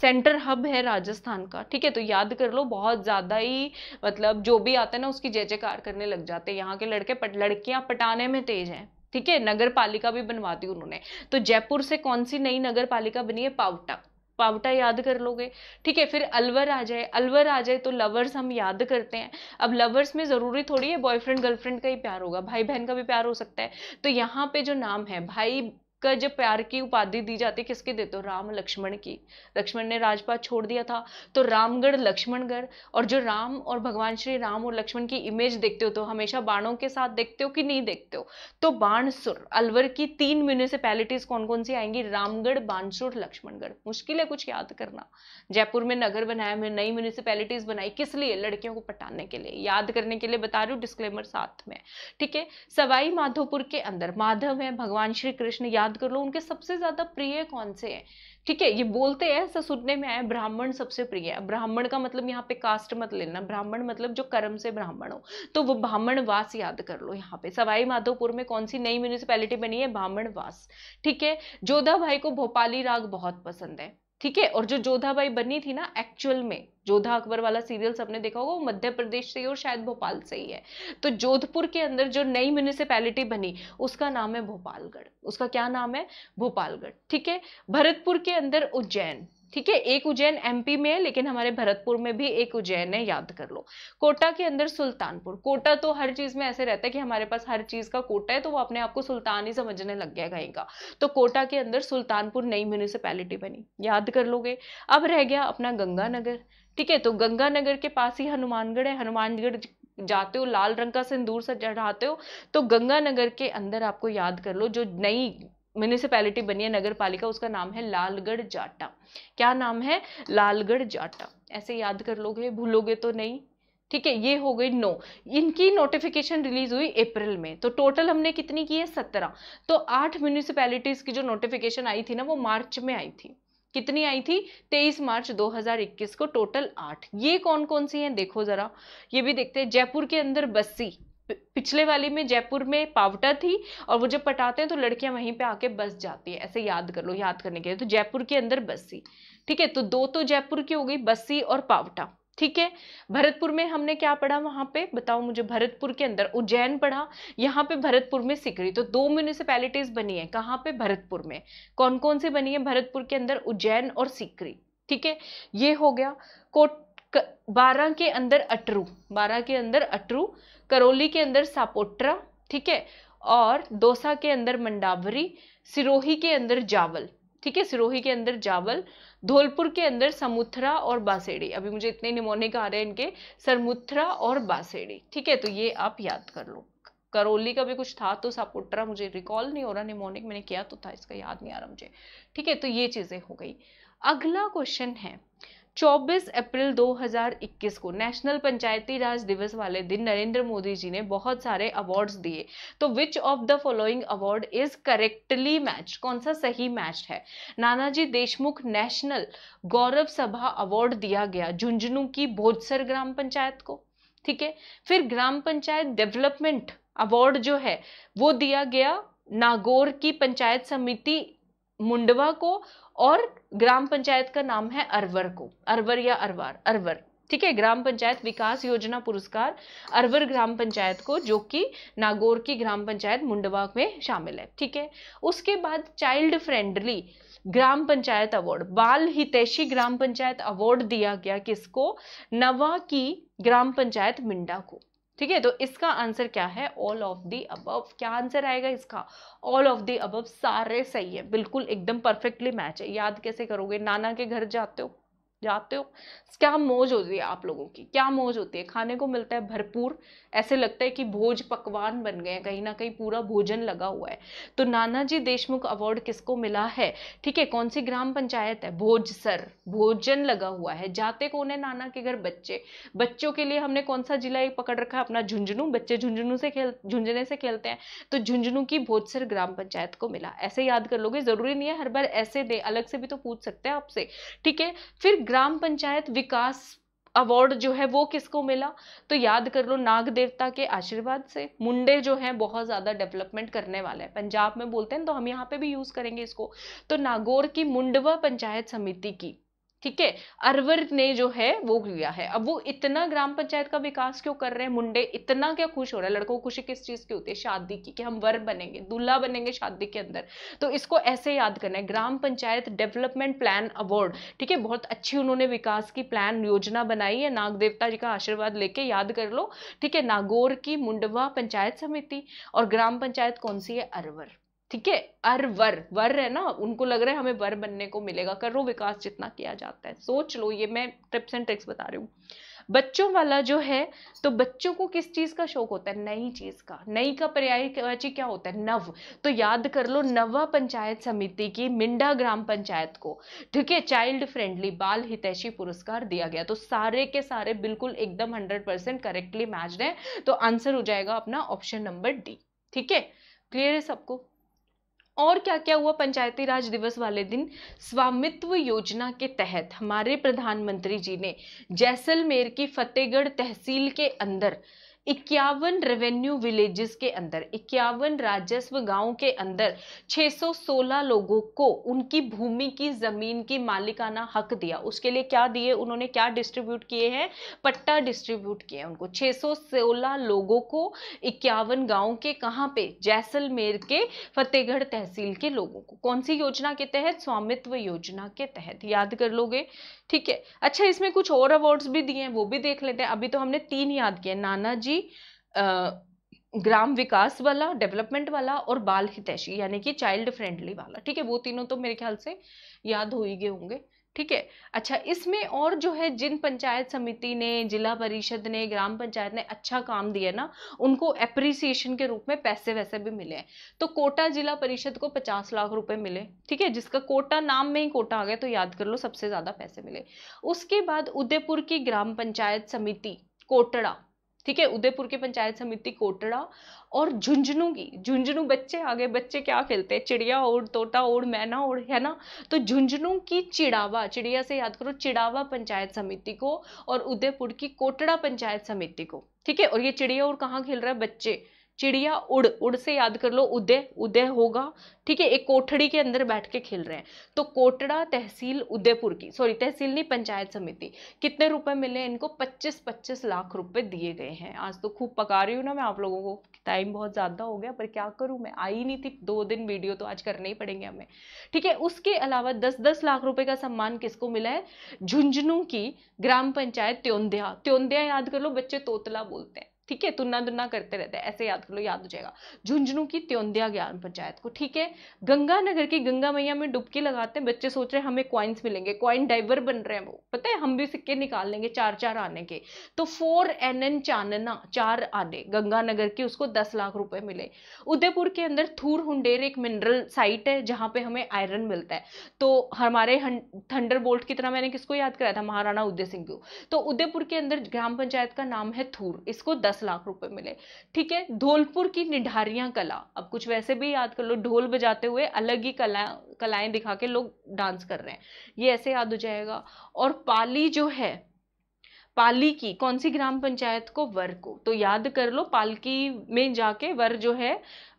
सेंटर हब है राजस्थान का ठीक है तो याद कर लो बहुत ज़्यादा ही मतलब जो भी आता है ना उसकी जय जयकार करने लग जाते हैं यहाँ के लड़के पट, लड़कियाँ पटाने में तेज हैं ठीक है नगर पालिका भी बनवा दी उन्होंने तो जयपुर से कौन सी नई नगर पालिका बनी है पावटा पावटा याद कर लोगे ठीक है फिर अलवर आ जाए अलवर आ जाए तो लवर्स हम याद करते हैं अब लवर्स में ज़रूरी थोड़ी है बॉयफ्रेंड गर्लफ्रेंड का ही प्यार होगा भाई बहन का भी प्यार हो सकता है तो यहाँ पे जो नाम है भाई का जो प्यार की उपाधि दी जाती किसके देते हो राम लक्ष्मण की लक्ष्मण ने राजपाट छोड़ दिया था तो रामगढ़ लक्ष्मणगढ़ और जो राम और भगवान श्री राम और लक्ष्मण की इमेज देखते हो तो हमेशा बाणों के साथ देखते हो कि नहीं देखते हो तो बाणसुर अलवर की तीन म्यूनिसिपैलिटीज कौन कौन सी आएंगी रामगढ़ बाणसुर लक्ष्मणगढ़ मुश्किल है कुछ याद करना जयपुर में नगर बनाया मैं नई म्यूनिसिपैलिटीज बनाई किस लिए लड़कियों को पटाने के लिए याद करने के लिए बता रही हूँ डिस्क्लेमर साथ में ठीक है सवाई माधोपुर के अंदर माधव है भगवान श्री कृष्ण याद याद कर लो उनके सबसे ज़्यादा प्रिय कौन से हैं ठीक है ये बोलते हैं ऐसा सुनने में आया ब्राह्मण सबसे प्रिय है ब्राह्मण का मतलब यहाँ पे कास्ट मत लेना ब्राह्मण मतलब जो कर्म से ब्राह्मण हो तो वो ब्राह्मण वास याद कर लो यहाँ पे सवाई माधोपुर में कौन सी नई म्यूनिसपैलिटी बनी है ब्राह्मण वास ठीक है जोधा भाई को भोपाली राग बहुत पसंद है ठीक है और जो जोधा बाई बनी थी ना एक्चुअल में जोधा अकबर वाला सीरियल सबने देखा होगा वो मध्य प्रदेश से ही और शायद भोपाल से ही है तो जोधपुर के अंदर जो नई म्यूनिसिपैलिटी बनी उसका नाम है भोपालगढ़ उसका क्या नाम है भोपालगढ़ ठीक है भरतपुर के अंदर उज्जैन ठीक है एक उज्जैन एमपी में है लेकिन हमारे भरतपुर में भी एक उज्जैन है याद कर लो कोटा के अंदर सुल्तानपुर कोटा तो हर चीज में ऐसे रहता है कि हमारे पास हर चीज का कोटा है तो वो अपने आप को सुल्तान ही समझने लग गया कहीं का तो कोटा के अंदर सुल्तानपुर नई म्यूनिसपैलिटी बनी याद कर लोगे अब रह गया अपना गंगानगर ठीक है तो गंगानगर के पास ही हनुमानगढ़ है हनुमानगढ़ जाते हो लाल रंग का सिंदूर से चढ़ाते हो तो गंगानगर के अंदर आपको याद कर लो जो नई म्यूनिसिपैलिटी बनी है नगर पालिका उसका नाम है लालगढ़ जाटा क्या नाम है लालगढ़ जाटा ऐसे याद कर लोगे भूलोगे तो नहीं ठीक है ये हो गई नो इनकी नोटिफिकेशन रिलीज हुई अप्रैल में तो टोटल हमने कितनी की है सत्रह तो आठ म्यूनिसिपैलिटीज़ की जो नोटिफिकेशन आई थी ना वो मार्च में आई थी कितनी आई थी 23 मार्च 2021 को टोटल आठ ये कौन कौन सी हैं देखो ज़रा ये भी देखते हैं जयपुर के अंदर बस्सी पिछले वाली में जयपुर में पावटा थी और वो जब पटाते हैं तो लड़कियां वहीं पे आके बस जाती है ऐसे याद कर लो याद करने के लिए तो जयपुर के अंदर बस्सी ठीक है तो दो तो जयपुर की हो गई बस्सी और पावटा ठीक है भरतपुर में हमने क्या पढ़ा वहां पे बताओ मुझे भरतपुर के अंदर उज्जैन पढ़ा यहाँ पे भरतपुर में सिकरी तो दो म्यूनिसपैलिटीज बनी है कहाँ पे भरतपुर में कौन कौन सी बनी है भरतपुर के अंदर उज्जैन और सिकरी ठीक है ये हो गया कोट बारह के अंदर अटरू बारह के अंदर अटरू करौली के अंदर सापोट्रा ठीक है और दोसा के अंदर मंडावरी सिरोही के अंदर जावल ठीक है सिरोही के अंदर जावल धौलपुर के अंदर समुथरा और बासेड़ी अभी मुझे इतने निमोनिक आ रहे हैं इनके सरमुथरा और बासेड़ी ठीक है तो ये आप याद कर लो करौली का भी कुछ था तो सापोट्रा मुझे रिकॉल नहीं हो रहा निमोनिक मैंने किया तो था इसका याद नहीं आ रहा मुझे ठीक है तो ये चीज़ें हो गई अगला क्वेश्चन है 24 अप्रैल 2021 को नेशनल पंचायती राज दिवस वाले दिन नरेंद्र मोदी जी ने बहुत सारे अवार्ड्स दिए तो which of the following award is correctly match कौन सा सही मैच है नानाजी देशमुख नेशनल गौरव सभा अवार्ड दिया गया झुंझुनू की भोजसर ग्राम पंचायत को ठीक है फिर ग्राम पंचायत डेवलपमेंट अवार्ड जो है वो दिया गया नागौर की पंचायत समिति मुंडवा को और ग्राम पंचायत का नाम है अरवर को अरवर या अरवार अरवर ठीक है ग्राम पंचायत विकास योजना पुरस्कार अरवर ग्राम पंचायत को जो कि नागौर की ग्राम पंचायत मुंडवा में शामिल है ठीक है उसके बाद चाइल्ड फ्रेंडली ग्राम पंचायत अवार्ड बाल हितैषी ग्राम पंचायत अवार्ड दिया गया किसको नवा की ग्राम पंचायत मिंडा को ठीक है तो इसका आंसर क्या है ऑल ऑफ दी अबव क्या आंसर आएगा इसका ऑल ऑफ दी अबव सारे सही है बिल्कुल एकदम परफेक्टली मैच है याद कैसे करोगे नाना के घर जाते हो जाते हो क्या मौज होती है आप लोगों की क्या मौज होती है खाने को मिलता है भरपूर ऐसे लगता है कि भोज पकवान बन गए हैं कहीं ना कहीं पूरा भोजन लगा हुआ है तो नाना जी देशमुख अवार्ड किसको मिला है ठीक है कौन सी ग्राम पंचायत है भोज सर भोजन लगा हुआ है जाते कौन है नाना के घर बच्चे बच्चों के लिए हमने कौन सा जिला पकड़ रखा है अपना झुंझुनू बच्चे झुंझुनू से खेल झुंझुने से खेलते हैं तो झुंझुनू की भोजसर ग्राम पंचायत को मिला ऐसे याद कर लोगे जरूरी नहीं है हर बार ऐसे दे अलग से भी तो पूछ सकते हैं आपसे ठीक है फिर ग्राम पंचायत विकास अवार्ड जो है वो किसको मिला तो याद कर लो नाग देवता के आशीर्वाद से मुंडे जो हैं बहुत ज़्यादा डेवलपमेंट करने वाले हैं पंजाब में बोलते हैं तो हम यहाँ पे भी यूज़ करेंगे इसको तो नागौर की मुंडवा पंचायत समिति की ठीक है अरवर ने जो है वो लिया है अब वो इतना ग्राम पंचायत का विकास क्यों कर रहे हैं मुंडे इतना क्या खुश हो रहा है लड़कों को खुशी किस चीज़ की होती है शादी की कि हम वर बनेंगे दूल्हा बनेंगे शादी के अंदर तो इसको ऐसे याद करना है ग्राम पंचायत डेवलपमेंट प्लान अवार्ड ठीक है बहुत अच्छी उन्होंने विकास की प्लान योजना बनाई है नाग देवता जी का आशीर्वाद लेके याद कर लो ठीक है नागौर की मुंडवा पंचायत समिति और ग्राम पंचायत कौन सी है अरवर ठीक है अर वर वर है ना उनको लग रहा है हमें वर बनने को मिलेगा करो विकास जितना किया जाता है सोच लो ये मैं टिप्स एंड ट्रिक्स बता रही हूँ बच्चों वाला जो है तो बच्चों को किस चीज़ का शौक होता है नई चीज़ का नई का पर्याय क्या होता है नव तो याद कर लो नवा पंचायत समिति की मिंडा ग्राम पंचायत को ठीक है चाइल्ड फ्रेंडली बाल हितैषी पुरस्कार दिया गया तो सारे के सारे बिल्कुल एकदम हंड्रेड परसेंट करेक्टली मैच है तो आंसर हो जाएगा अपना ऑप्शन नंबर डी ठीक है क्लियर है सबको और क्या क्या हुआ पंचायती राज दिवस वाले दिन स्वामित्व योजना के तहत हमारे प्रधानमंत्री जी ने जैसलमेर की फतेहगढ़ तहसील के अंदर इक्यावन रेवेन्यू विलेजेस के अंदर इक्यावन राजस्व गांव के अंदर 616 लोगों को उनकी भूमि की जमीन की मालिकाना हक दिया उसके लिए क्या दिए उन्होंने क्या डिस्ट्रीब्यूट किए हैं पट्टा डिस्ट्रीब्यूट किए उनको 616 लोगों को इक्यावन गांव के कहाँ पे जैसलमेर के फतेहगढ़ तहसील के लोगों को कौन सी योजना के तहत स्वामित्व योजना के तहत याद कर लोगे ठीक है अच्छा इसमें कुछ और अवार्ड्स भी दिए हैं वो भी देख लेते हैं अभी तो हमने तीन याद किए नाना जी ग्राम विकास वाला डेवलपमेंट वाला और बाल हितैषी यानी कि चाइल्ड फ्रेंडली वाला ठीक है वो तीनों तो मेरे ख्याल से याद हो ही गए होंगे ठीक है अच्छा इसमें और जो है जिन पंचायत समिति ने जिला परिषद ने ग्राम पंचायत ने अच्छा काम दिया ना उनको अप्रिसिएशन के रूप में पैसे वैसे भी मिले हैं तो कोटा जिला परिषद को पचास लाख रुपए मिले ठीक है जिसका कोटा नाम में ही कोटा आ गया तो याद कर लो सबसे ज़्यादा पैसे मिले उसके बाद उदयपुर की ग्राम पंचायत समिति कोटड़ा ठीक है उदयपुर की पंचायत समिति कोटड़ा और झुंझुनू की झुंझुनू बच्चे आगे बच्चे क्या खेलते हैं चिड़िया ओढ़ तोता ओढ़ मैना ओढ़ है ना तो झुंझुनू की चिड़ावा चिड़िया से याद करो चिड़ावा पंचायत समिति को और उदयपुर की कोटड़ा पंचायत समिति को ठीक है और ये चिड़िया और कहाँ खेल रहा है बच्चे चिड़िया उड़ उड़ से याद कर लो उदय उदय होगा ठीक है एक कोठड़ी के अंदर बैठ के खेल रहे हैं तो कोटड़ा तहसील उदयपुर की सॉरी तहसील नहीं पंचायत समिति कितने रुपए मिले इनको पच्चीस पच्चीस लाख रुपए दिए गए हैं आज तो खूब पका रही हूँ ना मैं आप लोगों को टाइम बहुत ज़्यादा हो गया पर क्या करूँ मैं आई नहीं थी दो दिन वीडियो तो आज करने ही पड़ेंगे हमें ठीक है उसके अलावा दस दस लाख रुपए का सम्मान किसको मिला है झुंझुनू की ग्राम पंचायत त्योंदिया त्योंदिया याद कर लो बच्चे तोतला बोलते हैं ठीक है तुन्ना दुन्ना करते रहते हैं ऐसे याद कर लो याद हो जाएगा झुंझुनू की त्योंदिया ज्ञान पंचायत को ठीक है गंगानगर की गंगा मैया में डुबकी लगाते हैं बच्चे सोच रहे हैं हमें क्वाइंस मिलेंगे क्वाइन डाइवर बन रहे हैं वो पता है हम भी सिक्के निकाल लेंगे चार चार आने के तो फोर एन एन चानना चार आने गंगानगर के उसको दस लाख रुपए मिले उदयपुर के अंदर थूर हुंडेर एक मिनरल साइट है जहां पे हमें आयरन मिलता है तो हमारे थंडर बोल्ट की तरह मैंने किसको याद कराया था महाराणा उदय सिंह को तो उदयपुर के अंदर ग्राम पंचायत का नाम है थूर इसको दस दस लाख रुपए मिले ठीक है धौलपुर की निढारियां कला अब कुछ वैसे भी याद कर लो ढोल बजाते हुए अलग ही कला कलाएं दिखा के लोग डांस कर रहे हैं ये ऐसे याद हो जाएगा और पाली जो है पाली की कौन सी ग्राम पंचायत को वर को तो याद कर लो पालकी में जाके वर जो है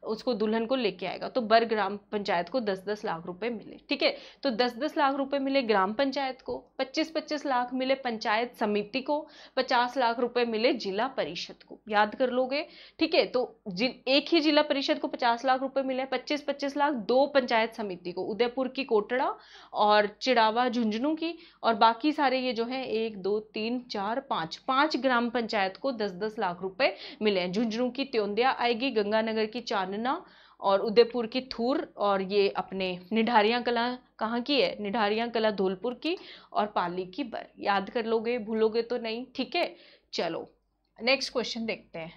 उसको दुल्हन को लेके आएगा तो बर ग्राम पंचायत को दस दस लाख रुपए मिले ठीक है तो दस दस लाख रुपए मिले ग्राम पंचायत को पच्चीस पच्चीस लाख मिले पंचायत समिति को पचास लाख रुपए मिले जिला परिषद को याद कर लोगे ठीक है तो एक ही जिला परिषद को पचास लाख रुपए मिले पच्चीस पच्चीस लाख दो पंचायत समिति को उदयपुर की कोटड़ा और चिड़ावा झुंझुनू की और बाकी सारे ये जो है एक दो तीन चार पाँच पाँच ग्राम पंचायत को दस दस लाख रुपए मिले झुंझुनू की त्योंदिया आएगी गंगानगर की चार मानना और उदयपुर की थूर और ये अपने निढारियाँ कला कहाँ की है निढारियाँ कला धौलपुर की और पाली की बर याद कर लोगे भूलोगे तो नहीं ठीक है चलो नेक्स्ट क्वेश्चन देखते हैं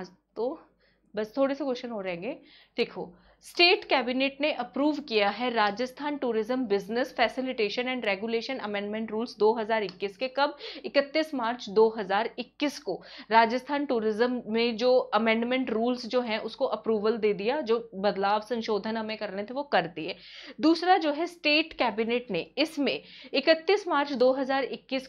आज तो बस थोड़े से क्वेश्चन हो रहेंगे देखो स्टेट कैबिनेट ने अप्रूव किया है Rajasthan tourism business facilitation and regulation amendment rules 2021 के कब 31 मार्च 2021 को राजस्थान टूरिज्म में जो अमेंडमेंट रूल्स जो हैं उसको अप्रूवल दे दिया जो बदलाव संशोधन हमें करने थे वो कर दिए दूसरा जो है स्टेट कैबिनेट ने इसमें इकतीस मार्च दो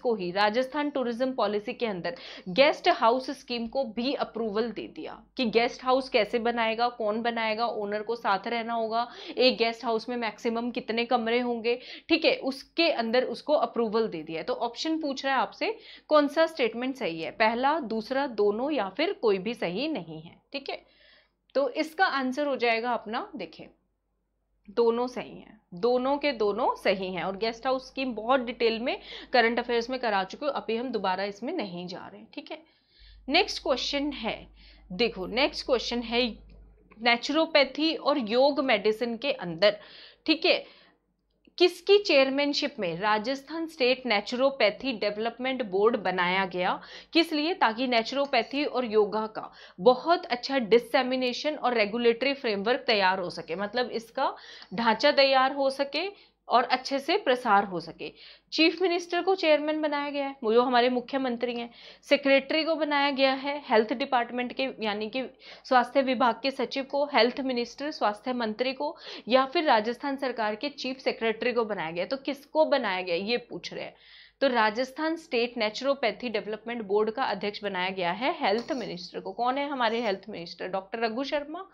को ही राजस्थान टूरिज्म पॉलिसी के अंदर गेस्ट हाउस स्कीम को भी अप्रूवल दे दिया कि गेस्ट हाउस कैसे बनाएगा कौन बनाएगा ओनर को साथ रहना होगा एक गेस्ट हाउस में मैक्सिमम कितने कमरे होंगे ठीक है उसके अंदर उसको अप्रूवल दे दिया तो ऑप्शन पूछ रहा है आपसे कौन सा स्टेटमेंट सही है पहला दूसरा दोनों या फिर कोई भी सही नहीं है ठीक है तो इसका आंसर हो जाएगा अपना देखे दोनों सही हैं दोनों के दोनों सही हैं और गेस्ट हाउस स्कीम बहुत डिटेल में करंट अफेयर्स में करा चुके हो अभी हम दोबारा इसमें नहीं जा रहे ठीक है नेक्स्ट क्वेश्चन है देखो नेक्स्ट क्वेश्चन है नेचुरोपैथी और योग मेडिसिन के अंदर ठीक है किसकी चेयरमैनशिप में Rajasthan state naturopathy development board बनाया गया किस लिए ताकि नेचुरोपैथी और योगा का बहुत अच्छा डिससेमिनेशन और रेगुलेटरी फ्रेमवर्क तैयार हो सके मतलब इसका ढांचा तैयार हो सके और अच्छे से प्रसार हो सके चीफ मिनिस्टर को चेयरमैन बनाया गया है जो हमारे मुख्यमंत्री हैं सेक्रेटरी को बनाया गया है हेल्थ डिपार्टमेंट के यानी कि स्वास्थ्य विभाग के सचिव को हेल्थ मिनिस्टर स्वास्थ्य मंत्री को या फिर राजस्थान सरकार के चीफ सेक्रेटरी को बनाया गया तो किसको बनाया गया ये पूछ रहे हैं तो Rajasthan state naturopathy development board का अध्यक्ष बनाया गया है हेल्थ मिनिस्टर को कौन है हमारे health minister doctor Raghu Sharma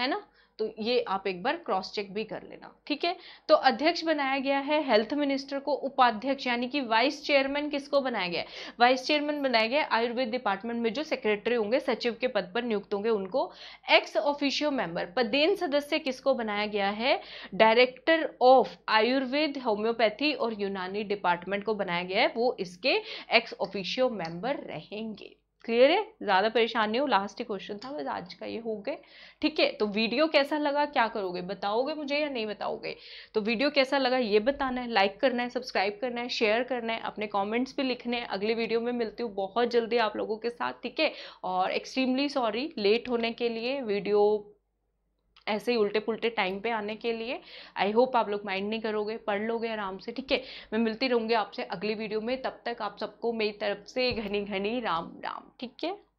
है ना तो ये आप एक बार क्रॉस चेक भी कर लेना ठीक है तो अध्यक्ष बनाया गया है हेल्थ मिनिस्टर को उपाध्यक्ष यानी कि वाइस चेयरमैन किसको बनाया गया है वाइस चेयरमैन बनाया गया आयुर्वेद डिपार्टमेंट में जो सेक्रेटरी होंगे सचिव के पद पर नियुक्त होंगे उनको एक्स ऑफिशियो मेंबर पदेन सदस्य किसको बनाया गया है डायरेक्टर ऑफ आयुर्वेद होम्योपैथी और यूनानी डिपार्टमेंट को बनाया गया है वो इसके एक्स ऑफिशियो मेंबर रहेंगे क्लियर है ज़्यादा परेशान नहीं हो लास्ट ही क्वेश्चन था बस आज का ये हो गए ठीक है तो वीडियो कैसा लगा क्या करोगे बताओगे मुझे या नहीं बताओगे तो वीडियो कैसा लगा ये बताना है लाइक करना है सब्सक्राइब करना है शेयर करना है अपने कमेंट्स भी लिखने हैं अगले वीडियो में मिलती हूँ बहुत जल्दी आप लोगों के साथ ठीक है और एक्सट्रीमली सॉरी लेट होने के लिए वीडियो ऐसे ही उल्टे पुलटे टाइम पे आने के लिए आई होप आप लोग माइंड नहीं करोगे पढ़ लोगे आराम से ठीक है मैं मिलती रहूँगी आपसे अगली वीडियो में तब तक आप सबको मेरी तरफ से घनी घनी राम राम ठीक है